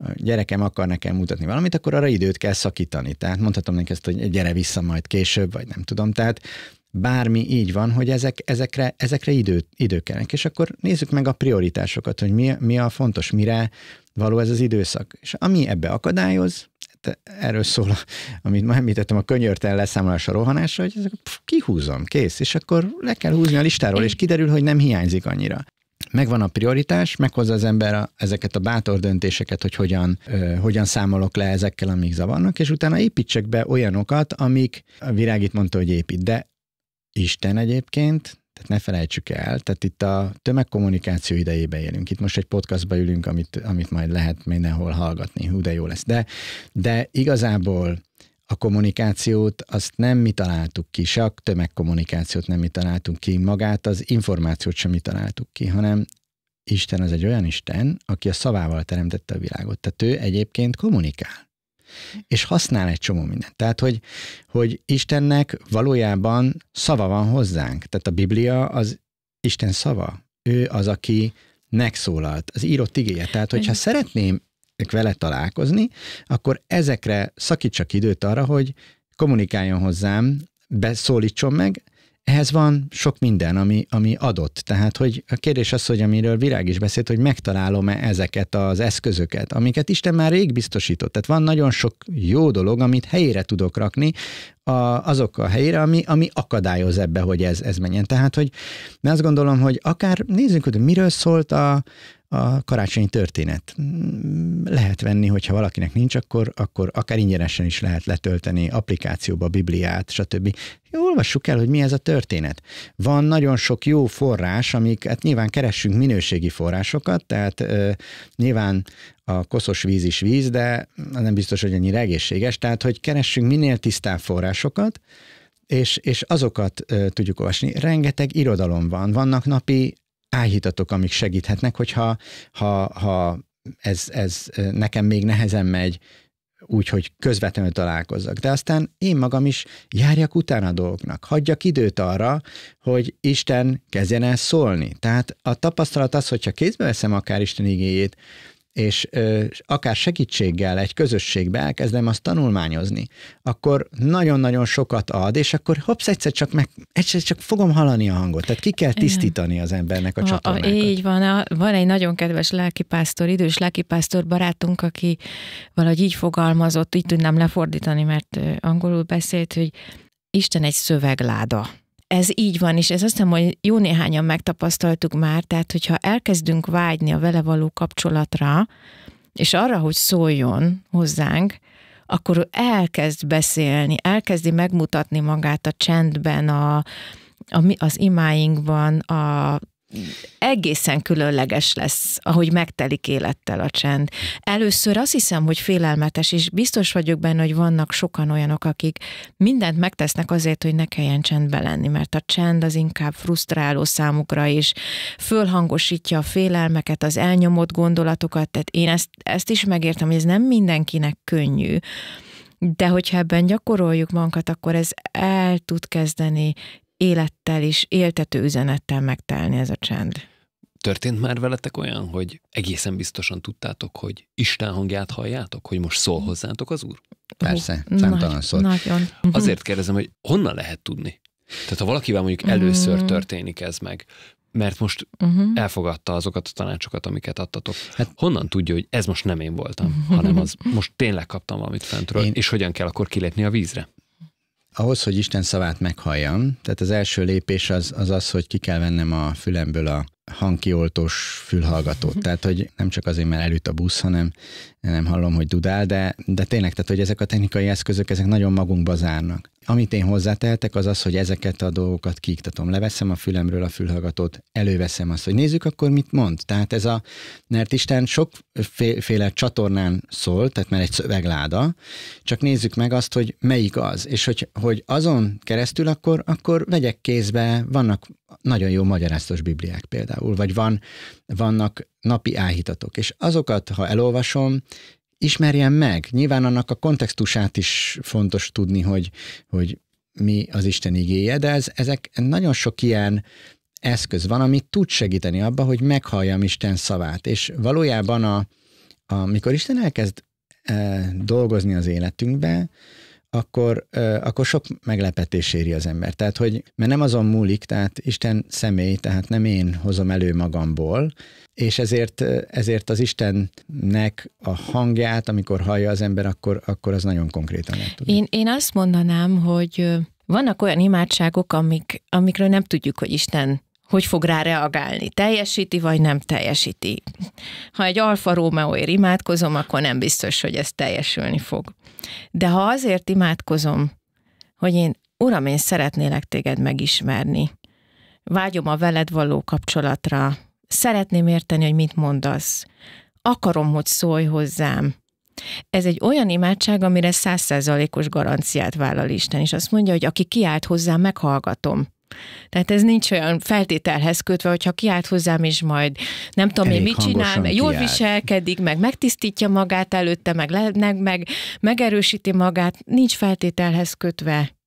a gyerekem akar nekem mutatni valamit, akkor arra időt kell szakítani. Tehát mondhatom neki ezt, hogy gyere vissza majd később, vagy nem tudom. Tehát bármi így van, hogy ezek, ezekre, ezekre idő, idő kellnek. És akkor nézzük meg a prioritásokat, hogy mi, mi a fontos, mire való ez az időszak. És ami ebbe akadályoz, hát erről szól, amit ma említettem, a könyörtel leszámolás a rohanásra, hogy ezek, pff, kihúzom, kész, és akkor le kell húzni a listáról, és kiderül, hogy nem hiányzik annyira. Megvan a prioritás, meghozza az ember a, ezeket a bátor döntéseket, hogy hogyan, ö, hogyan számolok le ezekkel, amik zavarnak, és utána építsek be olyanokat, amik, a Virág itt mondta, hogy épít, de Isten egyébként, tehát ne felejtsük el, tehát itt a tömegkommunikáció idejébe élünk. Itt most egy podcastba ülünk, amit, amit majd lehet mindenhol hallgatni, hú de jó lesz. De, de igazából a kommunikációt azt nem mi találtuk ki, se a tömegkommunikációt nem mi találtunk ki, magát az információt sem mi találtuk ki, hanem Isten az egy olyan Isten, aki a szavával teremtette a világot. Tehát ő egyébként kommunikál. És használ egy csomó mindent. Tehát, hogy, hogy Istennek valójában szava van hozzánk. Tehát a Biblia az Isten szava. Ő az, aki megszólalt, az írott igéje. Tehát, hogyha szeretném vele találkozni, akkor ezekre szakítsak időt arra, hogy kommunikáljon hozzám, beszólítson meg, ehhez van sok minden, ami, ami adott. Tehát, hogy a kérdés az, hogy amiről Virág is beszélt, hogy megtalálom-e ezeket az eszközöket, amiket Isten már rég biztosított. Tehát van nagyon sok jó dolog, amit helyére tudok rakni, a, azok a helyére, ami, ami akadályoz ebbe, hogy ez, ez menjen. Tehát, hogy én azt gondolom, hogy akár nézzünk, hogy miről szólt a, a karácsonyi történet. Lehet venni, hogyha valakinek nincs, akkor, akkor akár ingyenesen is lehet letölteni applikációba, Bibliát, stb. Olvassuk el, hogy mi ez a történet. Van nagyon sok jó forrás, amik, hát nyilván keressünk minőségi forrásokat, tehát ö, nyilván a koszos víz is víz, de nem biztos, hogy annyira egészséges, tehát hogy keressünk minél tisztább forrásokat, és, és azokat ö, tudjuk olvasni. Rengeteg irodalom van, vannak napi áhítatok, amik segíthetnek, hogyha ha, ha ez, ez nekem még nehezen megy, úgyhogy közvetlenül találkozzak. De aztán én magam is járjak utána a dolgoknak, hagyjak időt arra, hogy Isten kezdjen el szólni. Tehát a tapasztalat az, hogyha kézbe veszem akár Isten igéjét, és ö, akár segítséggel egy közösségbe elkezdem azt tanulmányozni, akkor nagyon-nagyon sokat ad, és akkor hopsz, egyszer csak, meg, egyszer csak fogom hallani a hangot. Tehát ki kell tisztítani az embernek a, a csatornákat. A, így van. A, van egy nagyon kedves lelkipásztor, idős lelkipásztor barátunk, aki valahogy így fogalmazott, így tudnám lefordítani, mert angolul beszélt, hogy Isten egy szövegláda ez így van, és ez azt hiszem, hogy jó néhányan megtapasztaltuk már, tehát hogyha elkezdünk vágyni a vele való kapcsolatra, és arra, hogy szóljon hozzánk, akkor ő elkezd beszélni, elkezdi megmutatni magát a csendben, a, a, az imáinkban, a egészen különleges lesz, ahogy megtelik élettel a csend. Először azt hiszem, hogy félelmetes, és biztos vagyok benne, hogy vannak sokan olyanok, akik mindent megtesznek azért, hogy ne kelljen csendbe lenni, mert a csend az inkább frusztráló számukra, és fölhangosítja a félelmeket, az elnyomott gondolatokat, tehát én ezt, ezt is megértem, hogy ez nem mindenkinek könnyű, de hogyha ebben gyakoroljuk magunkat, akkor ez el tud kezdeni élettel és éltető üzenettel megtelni ez a csend. Történt már veletek olyan, hogy egészen biztosan tudtátok, hogy Isten hangját halljátok, hogy most szól hozzátok az Úr? Persze, számtalan szól. Nagyon. Azért kérdezem, hogy honnan lehet tudni? Tehát ha valakivel mondjuk először mm. történik ez meg, mert most uh-huh. elfogadta azokat a tanácsokat, amiket adtatok. Hát honnan tudja, hogy ez most nem én voltam, hanem az most tényleg kaptam valamit fentről, én... és hogyan kell akkor kilépni a vízre? ahhoz, hogy Isten szavát meghalljam, tehát az első lépés az az, az hogy ki kell vennem a fülemből a hangkioltós fülhallgatót. Tehát, hogy nem csak azért, mert előtt a busz, hanem nem hallom, hogy dudál, de, de tényleg, tehát, hogy ezek a technikai eszközök, ezek nagyon magunkba zárnak. Amit én hozzátehetek, az az, hogy ezeket a dolgokat kiiktatom. Leveszem a fülemről a fülhallgatót, előveszem azt, hogy nézzük akkor mit mond. Tehát ez a Isten sokféle csatornán szól, tehát mert egy szövegláda, csak nézzük meg azt, hogy melyik az. És hogy, hogy azon keresztül akkor, akkor vegyek kézbe, vannak nagyon jó magyaráztos bibliák például, vagy van, vannak napi áhítatok, és azokat, ha elolvasom, ismerjem meg. Nyilván annak a kontextusát is fontos tudni, hogy, hogy mi az Isten igéje, de ez, ezek nagyon sok ilyen eszköz van, ami tud segíteni abba, hogy meghalljam Isten szavát. És valójában, a, amikor Isten elkezd e, dolgozni az életünkbe, akkor, akkor sok meglepetés éri az ember. Tehát, hogy mert nem azon múlik, tehát Isten személy, tehát nem én hozom elő magamból, és ezért, ezért az Istennek a hangját, amikor hallja az ember, akkor, akkor az nagyon konkrétan lehet tudni. Én, én azt mondanám, hogy vannak olyan imádságok, amik, amikről nem tudjuk, hogy Isten hogy fog rá reagálni, teljesíti vagy nem teljesíti. Ha egy alfa rómeóért imádkozom, akkor nem biztos, hogy ez teljesülni fog. De ha azért imádkozom, hogy én, Uram, én szeretnélek téged megismerni, vágyom a veled való kapcsolatra, szeretném érteni, hogy mit mondasz, akarom, hogy szólj hozzám. Ez egy olyan imádság, amire százszerzalékos garanciát vállal Isten, és azt mondja, hogy aki kiált hozzám, meghallgatom. Tehát ez nincs olyan feltételhez kötve, hogyha kiállt hozzám, és majd nem tudom Elég én mit csinál, meg jól kiállt. viselkedik, meg megtisztítja magát előtte, meg, meg, meg megerősíti magát, nincs feltételhez kötve.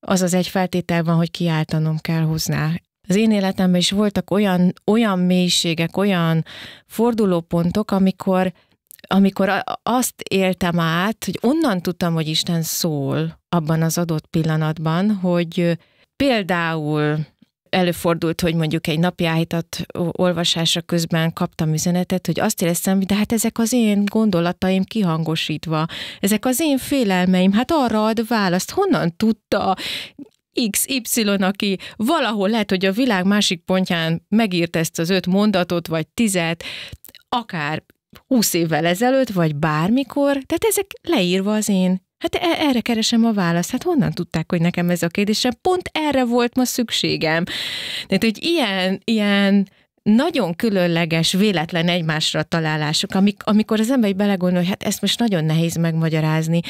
Az az egy feltétel van, hogy kiáltanom kell hozzá. Az én életemben is voltak olyan, olyan mélységek, olyan fordulópontok, amikor amikor azt éltem át, hogy onnan tudtam, hogy Isten szól abban az adott pillanatban, hogy Például előfordult, hogy mondjuk egy napi áhítat olvasása közben kaptam üzenetet, hogy azt éreztem, hogy de hát ezek az én gondolataim kihangosítva, ezek az én félelmeim, hát arra ad választ, honnan tudta XY, aki valahol lehet, hogy a világ másik pontján megírt ezt az öt mondatot, vagy tizet, akár 20 évvel ezelőtt, vagy bármikor, tehát ezek leírva az én Hát e, erre keresem a választ. Hát honnan tudták, hogy nekem ez a kérdésem? Pont erre volt ma szükségem. Tehát, hogy ilyen, ilyen nagyon különleges, véletlen egymásra találások, amik, amikor az ember belegondol, hogy hát ezt most nagyon nehéz megmagyarázni,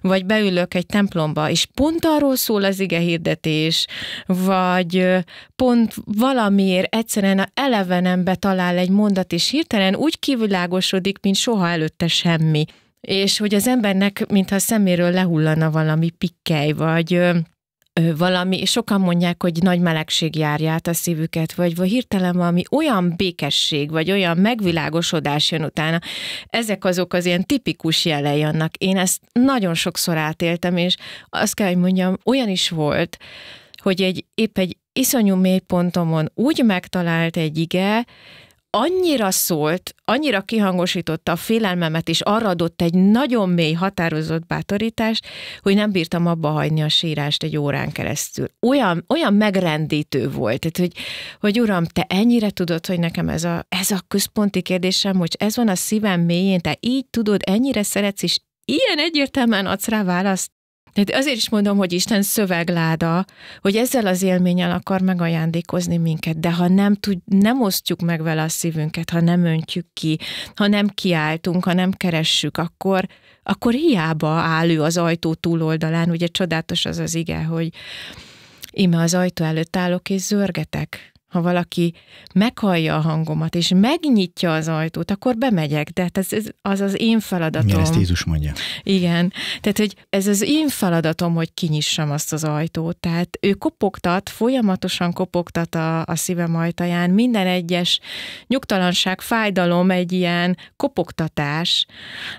vagy beülök egy templomba, és pont arról szól az ige hirdetés, vagy pont valamiért egyszerűen a elevenembe talál egy mondat, és hirtelen úgy kivilágosodik, mint soha előtte semmi és hogy az embernek, mintha a szeméről lehullana valami pikkely, vagy valami, sokan mondják, hogy nagy melegség járja át a szívüket, vagy, vagy hirtelen valami olyan békesség, vagy olyan megvilágosodás jön utána. Ezek azok az ilyen tipikus jelei annak. Én ezt nagyon sokszor átéltem, és azt kell, hogy mondjam, olyan is volt, hogy egy, épp egy iszonyú mélypontomon úgy megtalált egy ige, annyira szólt, annyira kihangosította a félelmemet, és arra adott egy nagyon mély, határozott bátorítást, hogy nem bírtam abba hagyni a sírást egy órán keresztül. Olyan, olyan megrendítő volt, tehát, hogy, hogy uram, te ennyire tudod, hogy nekem ez a, ez a központi kérdésem, hogy ez van a szívem mélyén, te így tudod, ennyire szeretsz, és ilyen egyértelműen adsz rá választ, tehát azért is mondom, hogy Isten szövegláda, hogy ezzel az élménnyel akar megajándékozni minket, de ha nem, tud, nem osztjuk meg vele a szívünket, ha nem öntjük ki, ha nem kiáltunk, ha nem keressük, akkor, akkor hiába áll ő az ajtó túloldalán, ugye csodálatos az az ige, hogy íme az ajtó előtt állok és zörgetek ha valaki meghallja a hangomat, és megnyitja az ajtót, akkor bemegyek, de hát ez, ez az az én feladatom. Igen, ezt Jézus mondja. Igen, tehát hogy ez az én feladatom, hogy kinyissam azt az ajtót. Tehát ő kopogtat, folyamatosan kopogtat a, a szívem ajtaján, minden egyes nyugtalanság, fájdalom egy ilyen kopogtatás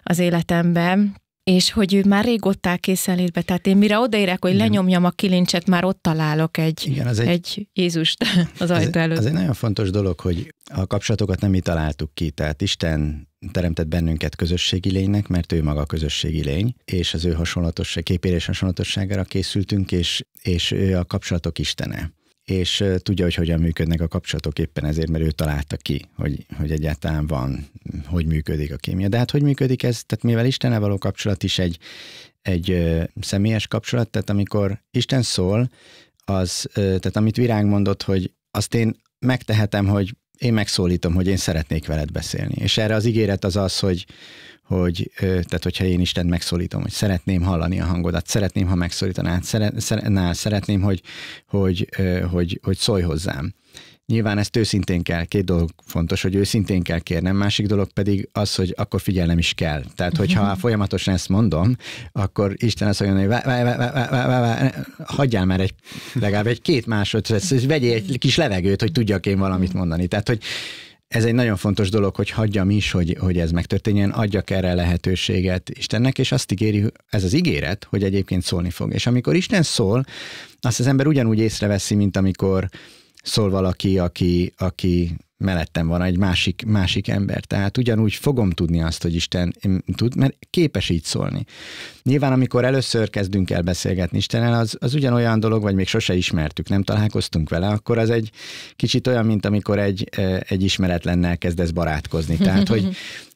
az életemben, és hogy ő már rég régóta készenlétbe, tehát én mire odaérek, hogy lenyomjam a kilincset, már ott találok egy, Igen, az egy, egy Jézust az ajtó előtt. Ez, ez egy nagyon fontos dolog, hogy a kapcsolatokat nem mi találtuk ki, tehát Isten teremtett bennünket közösségi lénynek, mert ő maga a közösségi lény, és az ő hasonlatosság, képérés hasonlatosságára készültünk, és, és ő a kapcsolatok istene és tudja, hogy hogyan működnek a kapcsolatok éppen ezért, mert ő találta ki, hogy, hogy egyáltalán van, hogy működik a kémia. De hát hogy működik ez? Tehát mivel Istennel való kapcsolat is egy, egy személyes kapcsolat, tehát amikor Isten szól, az, tehát amit Virág mondott, hogy azt én megtehetem, hogy én megszólítom, hogy én szeretnék veled beszélni. És erre az ígéret az az, hogy, hogy tehát hogyha én Isten megszólítom, hogy szeretném hallani a hangodat, szeretném, ha megszólítanád, szeretném, hogy, hogy, hogy, hogy, hogy szólj hozzám. Nyilván ezt őszintén kell, két dolog fontos, hogy őszintén kell kérnem, másik dolog pedig az, hogy akkor figyelnem is kell. Tehát, hogyha mhm. folyamatosan ezt mondom, akkor Isten azt mondja, hogy hagyjál már egy, legalább egy két másodperc, vegyél egy kis levegőt, hogy tudjak én valamit mondani. Tehát, hogy ez egy nagyon fontos dolog, hogy hagyjam is, hogy, hogy ez megtörténjen, adjak erre lehetőséget Istennek, és azt ígéri, ez az ígéret, hogy egyébként szólni fog. És amikor Isten szól, azt az ember ugyanúgy észreveszi, mint amikor szól valaki, aki, aki mellettem van egy másik, másik ember. Tehát ugyanúgy fogom tudni azt, hogy Isten tud, mert képes így szólni. Nyilván, amikor először kezdünk el beszélgetni Istennel, az, az ugyanolyan dolog, vagy még sose ismertük, nem találkoztunk vele, akkor az egy kicsit olyan, mint amikor egy, e, egy ismeretlennel kezdesz barátkozni. Tehát, hogy,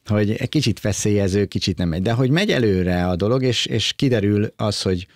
hogy egy kicsit feszélyező, kicsit nem megy. De hogy megy előre a dolog, és, és kiderül az, hogy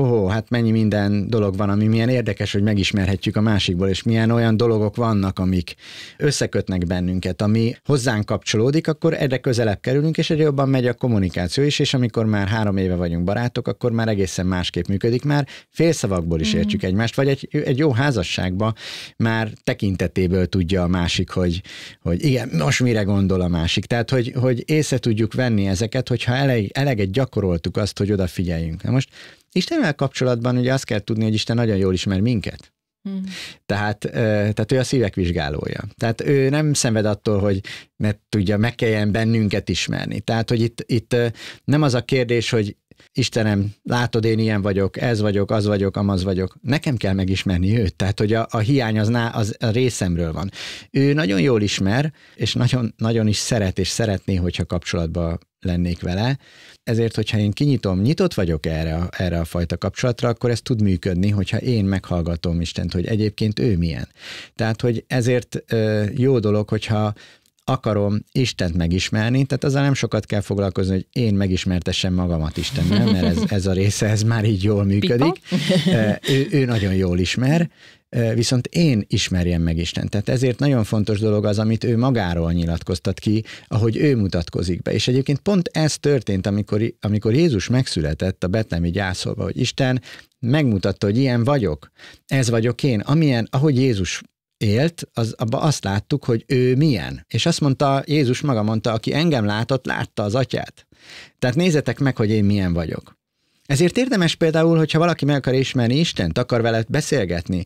hoho, hát mennyi minden dolog van, ami milyen érdekes, hogy megismerhetjük a másikból, és milyen olyan dologok vannak, amik összekötnek bennünket, ami hozzánk kapcsolódik, akkor egyre közelebb kerülünk, és egyre jobban megy a kommunikáció is, és amikor már három éve vagyunk barátok, akkor már egészen másképp működik, már félszavakból is mm. értjük egymást, vagy egy, egy jó házasságba már tekintetéből tudja a másik, hogy, hogy igen, most mire gondol a másik. Tehát, hogy, hogy észre tudjuk venni ezeket, hogyha elég, eleget gyakoroltuk azt, hogy odafigyeljünk. Na most Istennel kapcsolatban ugye azt kell tudni, hogy Isten nagyon jól ismer minket. Hmm. Tehát, tehát ő a szívek vizsgálója. Tehát ő nem szenved attól, hogy ne tudja, meg kelljen bennünket ismerni. Tehát, hogy itt, itt nem az a kérdés, hogy Istenem, látod, én ilyen vagyok, ez vagyok, az vagyok, amaz vagyok. Nekem kell megismerni őt, tehát hogy a, a hiány az, ná, az a részemről van. Ő nagyon jól ismer, és nagyon, nagyon is szeret, és szeretné, hogyha kapcsolatba lennék vele. Ezért, hogyha én kinyitom, nyitott vagyok erre, erre a fajta kapcsolatra, akkor ez tud működni, hogyha én meghallgatom Istent, hogy egyébként ő milyen. Tehát, hogy ezért jó dolog, hogyha akarom Istent megismerni, tehát azzal nem sokat kell foglalkozni, hogy én megismertessem magamat Istennel, mert ez, ez a része, ez már így jól működik. ő, ő nagyon jól ismer, viszont én ismerjem meg Istent. Tehát ezért nagyon fontos dolog az, amit ő magáról nyilatkoztat ki, ahogy ő mutatkozik be. És egyébként pont ez történt, amikor, amikor Jézus megszületett a betlemi gyászolva, hogy Isten megmutatta, hogy ilyen vagyok, ez vagyok én, amilyen, ahogy Jézus élt, az, abban azt láttuk, hogy ő milyen. És azt mondta, Jézus maga mondta, aki engem látott, látta az atyát. Tehát nézzetek meg, hogy én milyen vagyok. Ezért érdemes például, hogyha valaki meg akar ismerni Istent, akar vele beszélgetni,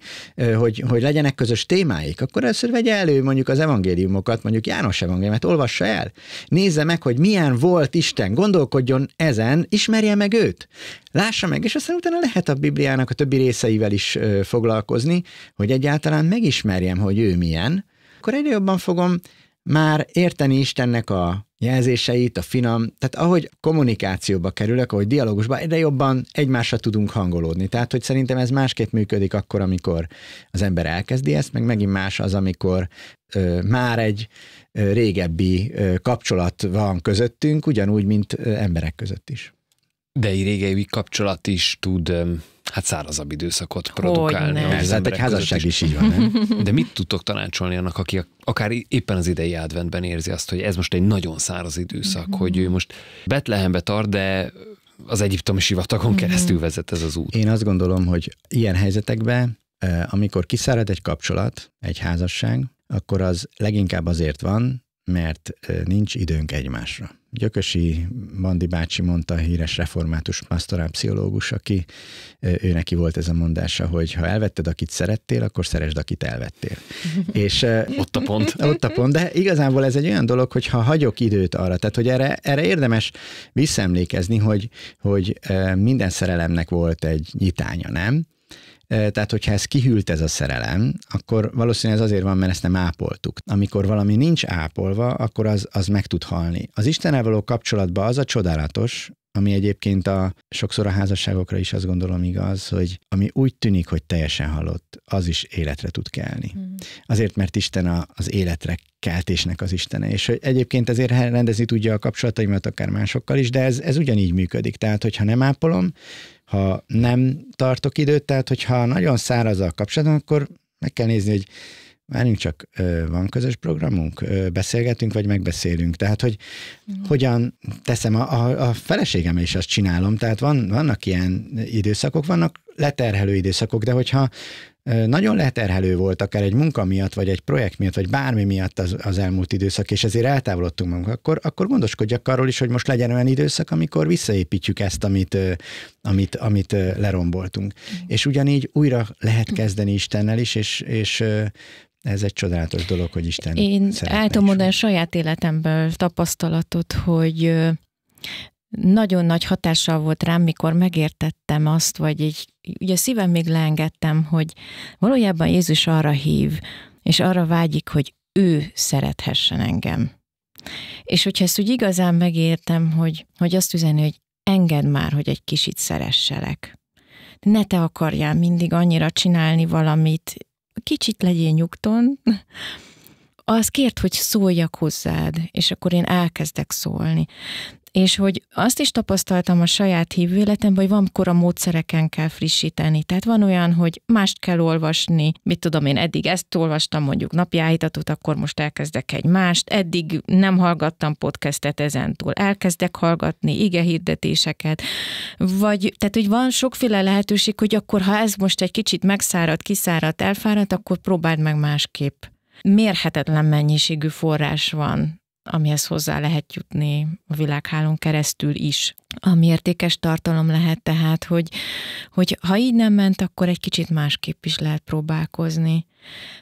hogy, hogy legyenek közös témáik, akkor először vegye elő mondjuk az evangéliumokat, mondjuk János evangéliumát, olvassa el. Nézze meg, hogy milyen volt Isten, gondolkodjon ezen, ismerje meg őt, lássa meg, és aztán utána lehet a Bibliának a többi részeivel is foglalkozni, hogy egyáltalán megismerjem, hogy ő milyen, akkor egyre jobban fogom már érteni Istennek a jelzéseit, a finom, tehát ahogy kommunikációba kerülök, ahogy dialógusba, egyre jobban egymásra tudunk hangolódni. Tehát, hogy szerintem ez másképp működik akkor, amikor az ember elkezdi ezt, meg megint más az, amikor ö, már egy ö, régebbi ö, kapcsolat van közöttünk, ugyanúgy, mint ö, emberek között is. De egy régebbi kapcsolat is tud ö, hát szárazabb időszakot produkálni. Ez hát egy házasság is így van. Nem? De mit tudtok tanácsolni annak, aki a, akár éppen az idei adventben érzi azt, hogy ez most egy nagyon száraz időszak, mm-hmm. hogy ő most Betlehembe tart, de az egyiptomi sivatagon mhm. keresztül vezet ez az út. Én azt gondolom, hogy ilyen helyzetekben, e, amikor kiszárad egy kapcsolat, egy házasság, akkor az leginkább azért van, mert e, nincs időnk egymásra. Gyökösi Mandi bácsi mondta, híres református pasztorálpszichológus, aki ő neki volt ez a mondása, hogy ha elvetted, akit szerettél, akkor szeresd, akit elvettél. És ott a pont. Ott a pont, de igazából ez egy olyan dolog, hogy ha hagyok időt arra, tehát hogy erre, erre érdemes visszaemlékezni, hogy, hogy minden szerelemnek volt egy nyitánya, nem? Tehát, hogyha ez kihűlt ez a szerelem, akkor valószínűleg ez azért van, mert ezt nem ápoltuk. Amikor valami nincs ápolva, akkor az, az meg tud halni. Az Istennel való kapcsolatban az a csodálatos, ami egyébként a, sokszor a házasságokra is azt gondolom igaz, hogy ami úgy tűnik, hogy teljesen halott, az is életre tud kelni. Mm. Azért, mert Isten a, az életre keltésnek az Istene, és hogy egyébként ezért rendezni tudja a kapcsolataimat akár másokkal is, de ez, ez ugyanígy működik. Tehát, hogyha nem ápolom, ha nem tartok időt, tehát hogyha nagyon száraz a kapcsolatom, akkor meg kell nézni, hogy Várjunk csak, van közös programunk? Beszélgetünk, vagy megbeszélünk? Tehát, hogy hogyan teszem, a, a, a feleségem is azt csinálom, tehát van, vannak ilyen időszakok, vannak leterhelő időszakok, de hogyha nagyon leterhelő volt akár egy munka miatt, vagy egy projekt miatt, vagy bármi miatt az, az elmúlt időszak, és ezért eltávolodtunk magunk, akkor, akkor gondoskodjak arról is, hogy most legyen olyan időszak, amikor visszaépítjük ezt, amit, amit, amit leromboltunk. Mm. És ugyanígy újra lehet kezdeni Istennel is, és, és ez egy csodálatos dolog, hogy Isten Én el tudom mondani a saját életemből tapasztalatot, hogy nagyon nagy hatással volt rám, mikor megértettem azt, vagy így, ugye szívem még leengedtem, hogy valójában Jézus arra hív, és arra vágyik, hogy ő szerethessen engem. És hogyha ezt úgy igazán megértem, hogy, hogy azt üzeni, hogy engedd már, hogy egy kicsit szeresselek. Ne te akarjál mindig annyira csinálni valamit, kicsit legyél nyugton, az kért, hogy szóljak hozzád, és akkor én elkezdek szólni és hogy azt is tapasztaltam a saját hívő életemben, hogy van a módszereken kell frissíteni. Tehát van olyan, hogy mást kell olvasni, mit tudom én, eddig ezt olvastam mondjuk állítatot, akkor most elkezdek egy mást, eddig nem hallgattam podcastet ezentúl, elkezdek hallgatni ige hirdetéseket, vagy tehát, hogy van sokféle lehetőség, hogy akkor ha ez most egy kicsit megszárad, kiszárad, elfárad, akkor próbáld meg másképp mérhetetlen mennyiségű forrás van amihez hozzá lehet jutni a világhálón keresztül is. Ami értékes tartalom lehet tehát, hogy, hogy ha így nem ment, akkor egy kicsit másképp is lehet próbálkozni.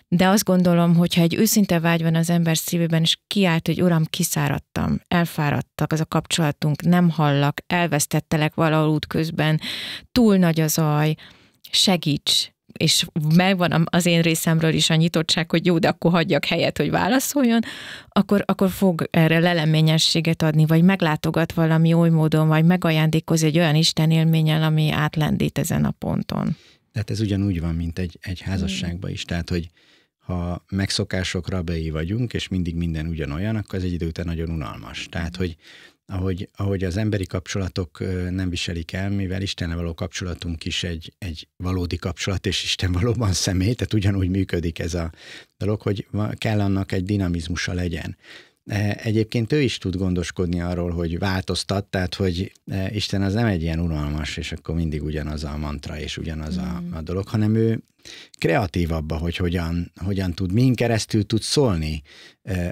De azt gondolom, hogy ha egy őszinte vágy van az ember szívében, és kiállt, hogy uram, kiszáradtam, elfáradtak, az a kapcsolatunk, nem hallak, elvesztettelek valahol útközben, túl nagy az aj, segíts, és megvan az én részemről is a nyitottság, hogy jó, de akkor hagyjak helyet, hogy válaszoljon, akkor, akkor fog erre leleményességet adni, vagy meglátogat valami oly módon, vagy megajándékoz egy olyan istenélménnyel, ami átlendít ezen a ponton. Tehát ez ugyanúgy van, mint egy, egy házasságban hmm. is. Tehát, hogy ha megszokások rabei vagyunk, és mindig minden ugyanolyan, akkor ez egy idő után nagyon unalmas. Tehát, hmm. hogy ahogy, ahogy az emberi kapcsolatok nem viselik el, mivel Istennel való kapcsolatunk is egy, egy valódi kapcsolat, és Isten valóban személy, tehát ugyanúgy működik ez a dolog, hogy kell annak egy dinamizmusa legyen. E, egyébként ő is tud gondoskodni arról, hogy változtat, tehát hogy e, Isten az nem egy ilyen unalmas, és akkor mindig ugyanaz a mantra és ugyanaz a, mm. a dolog, hanem ő kreatív abba, hogy hogyan, hogyan tud, min keresztül tud szólni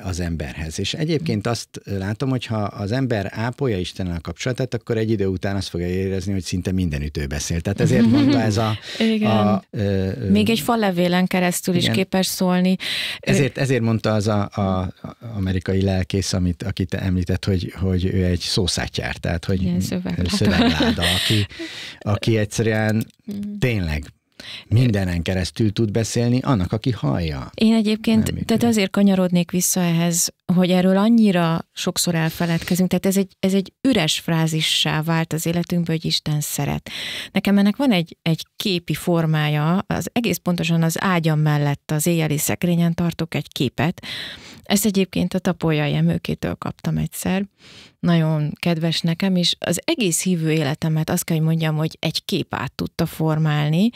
az emberhez. És egyébként azt látom, hogy ha az ember ápolja Isten a kapcsolatát, akkor egy idő után azt fogja érezni, hogy szinte mindenütt ő beszél. Tehát ezért mondta ez a... igen. a ö, Még egy fallevélen keresztül igen. is képes szólni. Ezért, ezért mondta az a, a, amerikai lelkész, amit, akit említett, hogy, hogy ő egy szószátyár, tehát hogy szövegláda, aki, aki egyszerűen mm. tényleg Mindenen keresztül tud beszélni annak, aki hallja. Én egyébként, Nem tehát azért kanyarodnék vissza ehhez, hogy erről annyira sokszor elfeledkezünk, tehát ez egy, ez egy üres frázissá vált az életünkből, hogy Isten szeret. Nekem ennek van egy, egy képi formája, az egész pontosan az ágyam mellett az éjjeli szekrényen tartok egy képet, ezt egyébként a tapolja jemőkétől kaptam egyszer. Nagyon kedves nekem, és az egész hívő életemet azt kell, hogy mondjam, hogy egy kép át tudta formálni.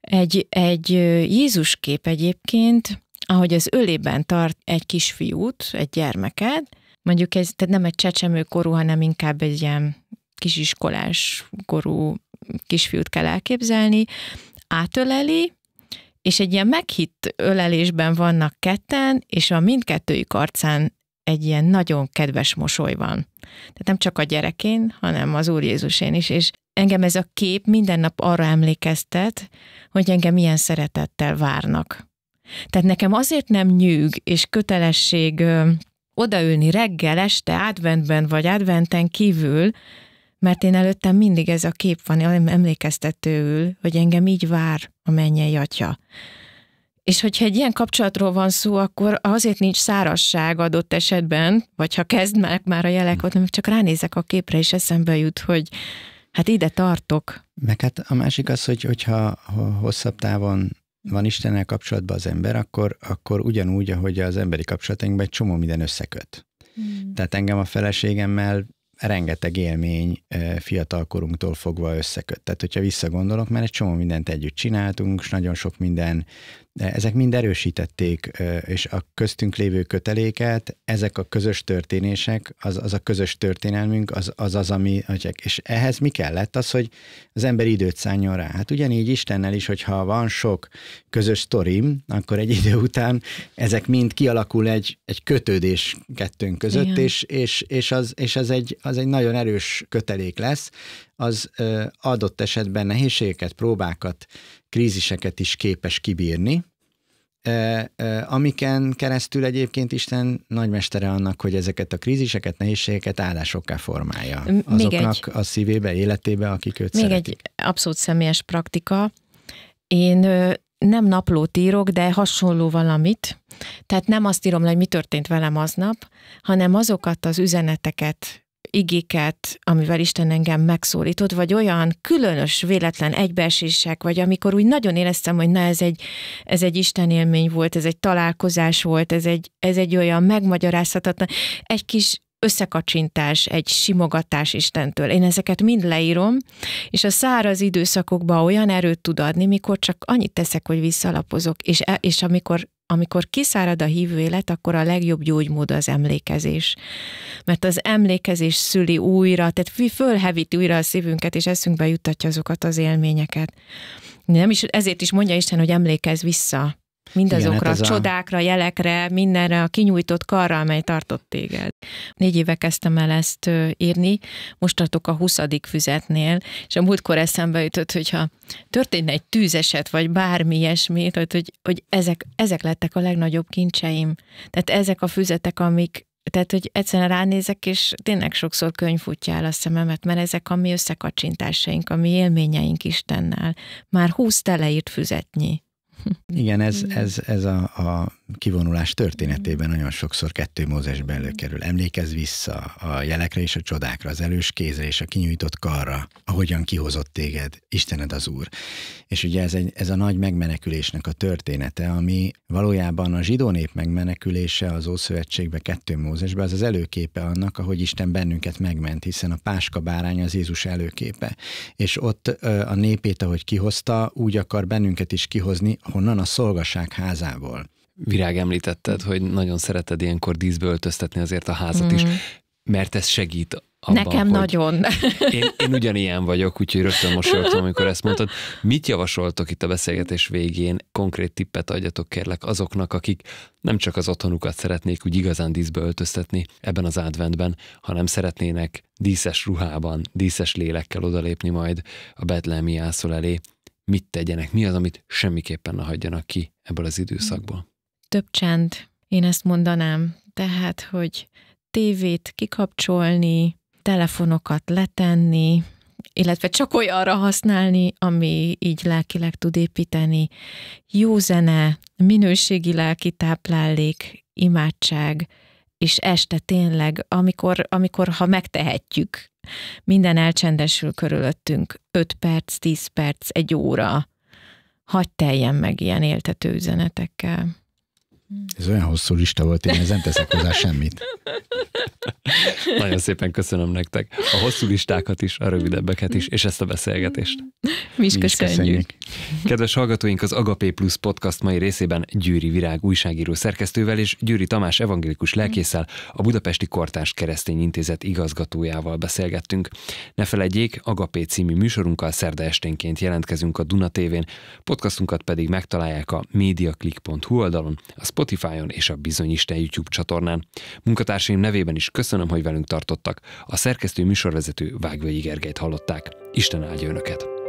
Egy, egy Jézus kép egyébként, ahogy az ölében tart egy kisfiút, egy gyermeket, mondjuk ez tehát nem egy csecsemőkorú, korú, hanem inkább egy ilyen kisiskolás korú kisfiút kell elképzelni, átöleli, és egy ilyen meghitt ölelésben vannak ketten, és a mindkettőjük arcán egy ilyen nagyon kedves mosoly van. Tehát nem csak a gyerekén, hanem az Úr Jézusén is, és engem ez a kép minden nap arra emlékeztet, hogy engem milyen szeretettel várnak. Tehát nekem azért nem nyűg és kötelesség odaülni reggel, este, adventben vagy adventen kívül, mert én előttem mindig ez a kép van, emlékeztetőül, hogy engem így vár a mennyei atya. És hogyha egy ilyen kapcsolatról van szó, akkor azért nincs szárasság adott esetben, vagy ha kezd már, már a jelek ott, csak ránézek a képre, és eszembe jut, hogy hát ide tartok. Meg hát a másik az, hogy, hogyha hosszabb távon van Istennel kapcsolatban az ember, akkor, akkor ugyanúgy, ahogy az emberi kapcsolatainkban egy csomó minden összeköt. Mm. Tehát engem a feleségemmel rengeteg élmény fiatalkorunktól fogva összeköt. Tehát, hogyha visszagondolok, mert egy csomó mindent együtt csináltunk, és nagyon sok minden ezek mind erősítették, és a köztünk lévő köteléket, ezek a közös történések, az, az a közös történelmünk, az az, az ami, és ehhez mi kellett? Az, hogy az ember időt szálljon rá. Hát ugyanígy Istennel is, hogyha van sok közös sztorim, akkor egy idő után ezek mind kialakul egy, egy kötődés kettőnk között, Igen. és, és, és, az, és az egy, az egy nagyon erős kötelék lesz, az adott esetben nehézségeket, próbákat kríziseket is képes kibírni, amiken keresztül egyébként Isten nagymestere annak, hogy ezeket a kríziseket, nehézségeket állásokká formálja Még azoknak egy, a szívébe, életébe, akik őt Még szeretik. egy abszolút személyes praktika. Én nem naplót írok, de hasonló valamit. Tehát nem azt írom le, hogy mi történt velem aznap, hanem azokat az üzeneteket igéket, amivel Isten engem megszólított, vagy olyan különös, véletlen egybeesések, vagy amikor úgy nagyon éreztem, hogy na ez egy, ez egy Isten élmény volt, ez egy találkozás volt, ez egy, ez egy olyan megmagyarázhatatlan, egy kis összekacsintás, egy simogatás Istentől. Én ezeket mind leírom, és a száraz időszakokban olyan erőt tud adni, mikor csak annyit teszek, hogy visszalapozok, és, e, és amikor amikor kiszárad a hívő élet, akkor a legjobb gyógymód az emlékezés. Mert az emlékezés szüli újra, tehát fölhevíti újra a szívünket, és eszünkbe juttatja azokat az élményeket. Nem is, ezért is mondja Isten, hogy emlékezz vissza mindazokra Igen, hát a csodákra, a... jelekre, mindenre, a kinyújtott karra, amely tartott téged. Négy éve kezdtem el ezt írni, most tartok a huszadik füzetnél, és a múltkor eszembe jutott, hogyha történne egy tűzeset, vagy bármi ilyesmi, tehát, hogy, hogy ezek, ezek lettek a legnagyobb kincseim. Tehát ezek a füzetek, amik, tehát, hogy egyszerűen ránézek, és tényleg sokszor könyv el a szememet, mert ezek a mi összekacsintásaink, a mi élményeink Istennel. Már húsz teleírt füzetnyi. Igen, ez, mm. ez, ez a, a kivonulás történetében nagyon sokszor kettő Mózesben előkerül. Emlékezz vissza a jelekre és a csodákra, az elős kézre és a kinyújtott karra, ahogyan kihozott téged, Istened az Úr. És ugye ez, egy, ez a nagy megmenekülésnek a története, ami valójában a zsidó nép megmenekülése az Ószövetségbe, kettő Mózesbe, az az előképe annak, ahogy Isten bennünket megment, hiszen a páska bárány az Jézus előképe. És ott a népét, ahogy kihozta, úgy akar bennünket is kihozni, honnan a szolgaság házából. Virág említetted, hogy nagyon szereted ilyenkor díszbe öltöztetni azért a házat mm. is, mert ez segít abban, Nekem hogy nagyon. Én, én ugyanilyen vagyok, úgyhogy rögtön mosolyogtam, amikor ezt mondtad. Mit javasoltok itt a beszélgetés végén? Konkrét tippet adjatok kérlek azoknak, akik nem csak az otthonukat szeretnék úgy igazán díszbe öltöztetni ebben az adventben, hanem szeretnének díszes ruhában, díszes lélekkel odalépni majd a betlehemi ászol elé. Mit tegyenek? Mi az, amit semmiképpen ne hagyjanak ki ebből az időszakból? több csend, én ezt mondanám. Tehát, hogy tévét kikapcsolni, telefonokat letenni, illetve csak olyanra használni, ami így lelkileg tud építeni. Jó zene, minőségi lelki táplálék, imádság, és este tényleg, amikor, amikor ha megtehetjük, minden elcsendesül körülöttünk, 5 perc, 10 perc, egy óra, hagy teljen meg ilyen éltető üzenetekkel. Mm. Ez olyan hosszú lista volt, én nem teszek hozzá semmit. Nagyon szépen köszönöm nektek a hosszú listákat is, a rövidebbeket is, és ezt a beszélgetést. Mi is köszönjük. köszönjük. Kedves hallgatóink, az Agapé Plus podcast mai részében Gyűri Virág újságíró szerkesztővel és Gyűri Tamás evangélikus lelkéssel, a Budapesti Kortárs Keresztény Intézet igazgatójával beszélgettünk. Ne felejtjék, Agapé című műsorunkkal szerda esténként jelentkezünk a Duna TV-n, podcastunkat pedig megtalálják a mediaclick.hu oldalon, a Spotify Spotify-on és a Bizonyisten YouTube csatornán. Munkatársaim nevében is köszönöm, hogy velünk tartottak. A szerkesztő műsorvezető Vágvai Gergelyt hallották. Isten áldja Önöket!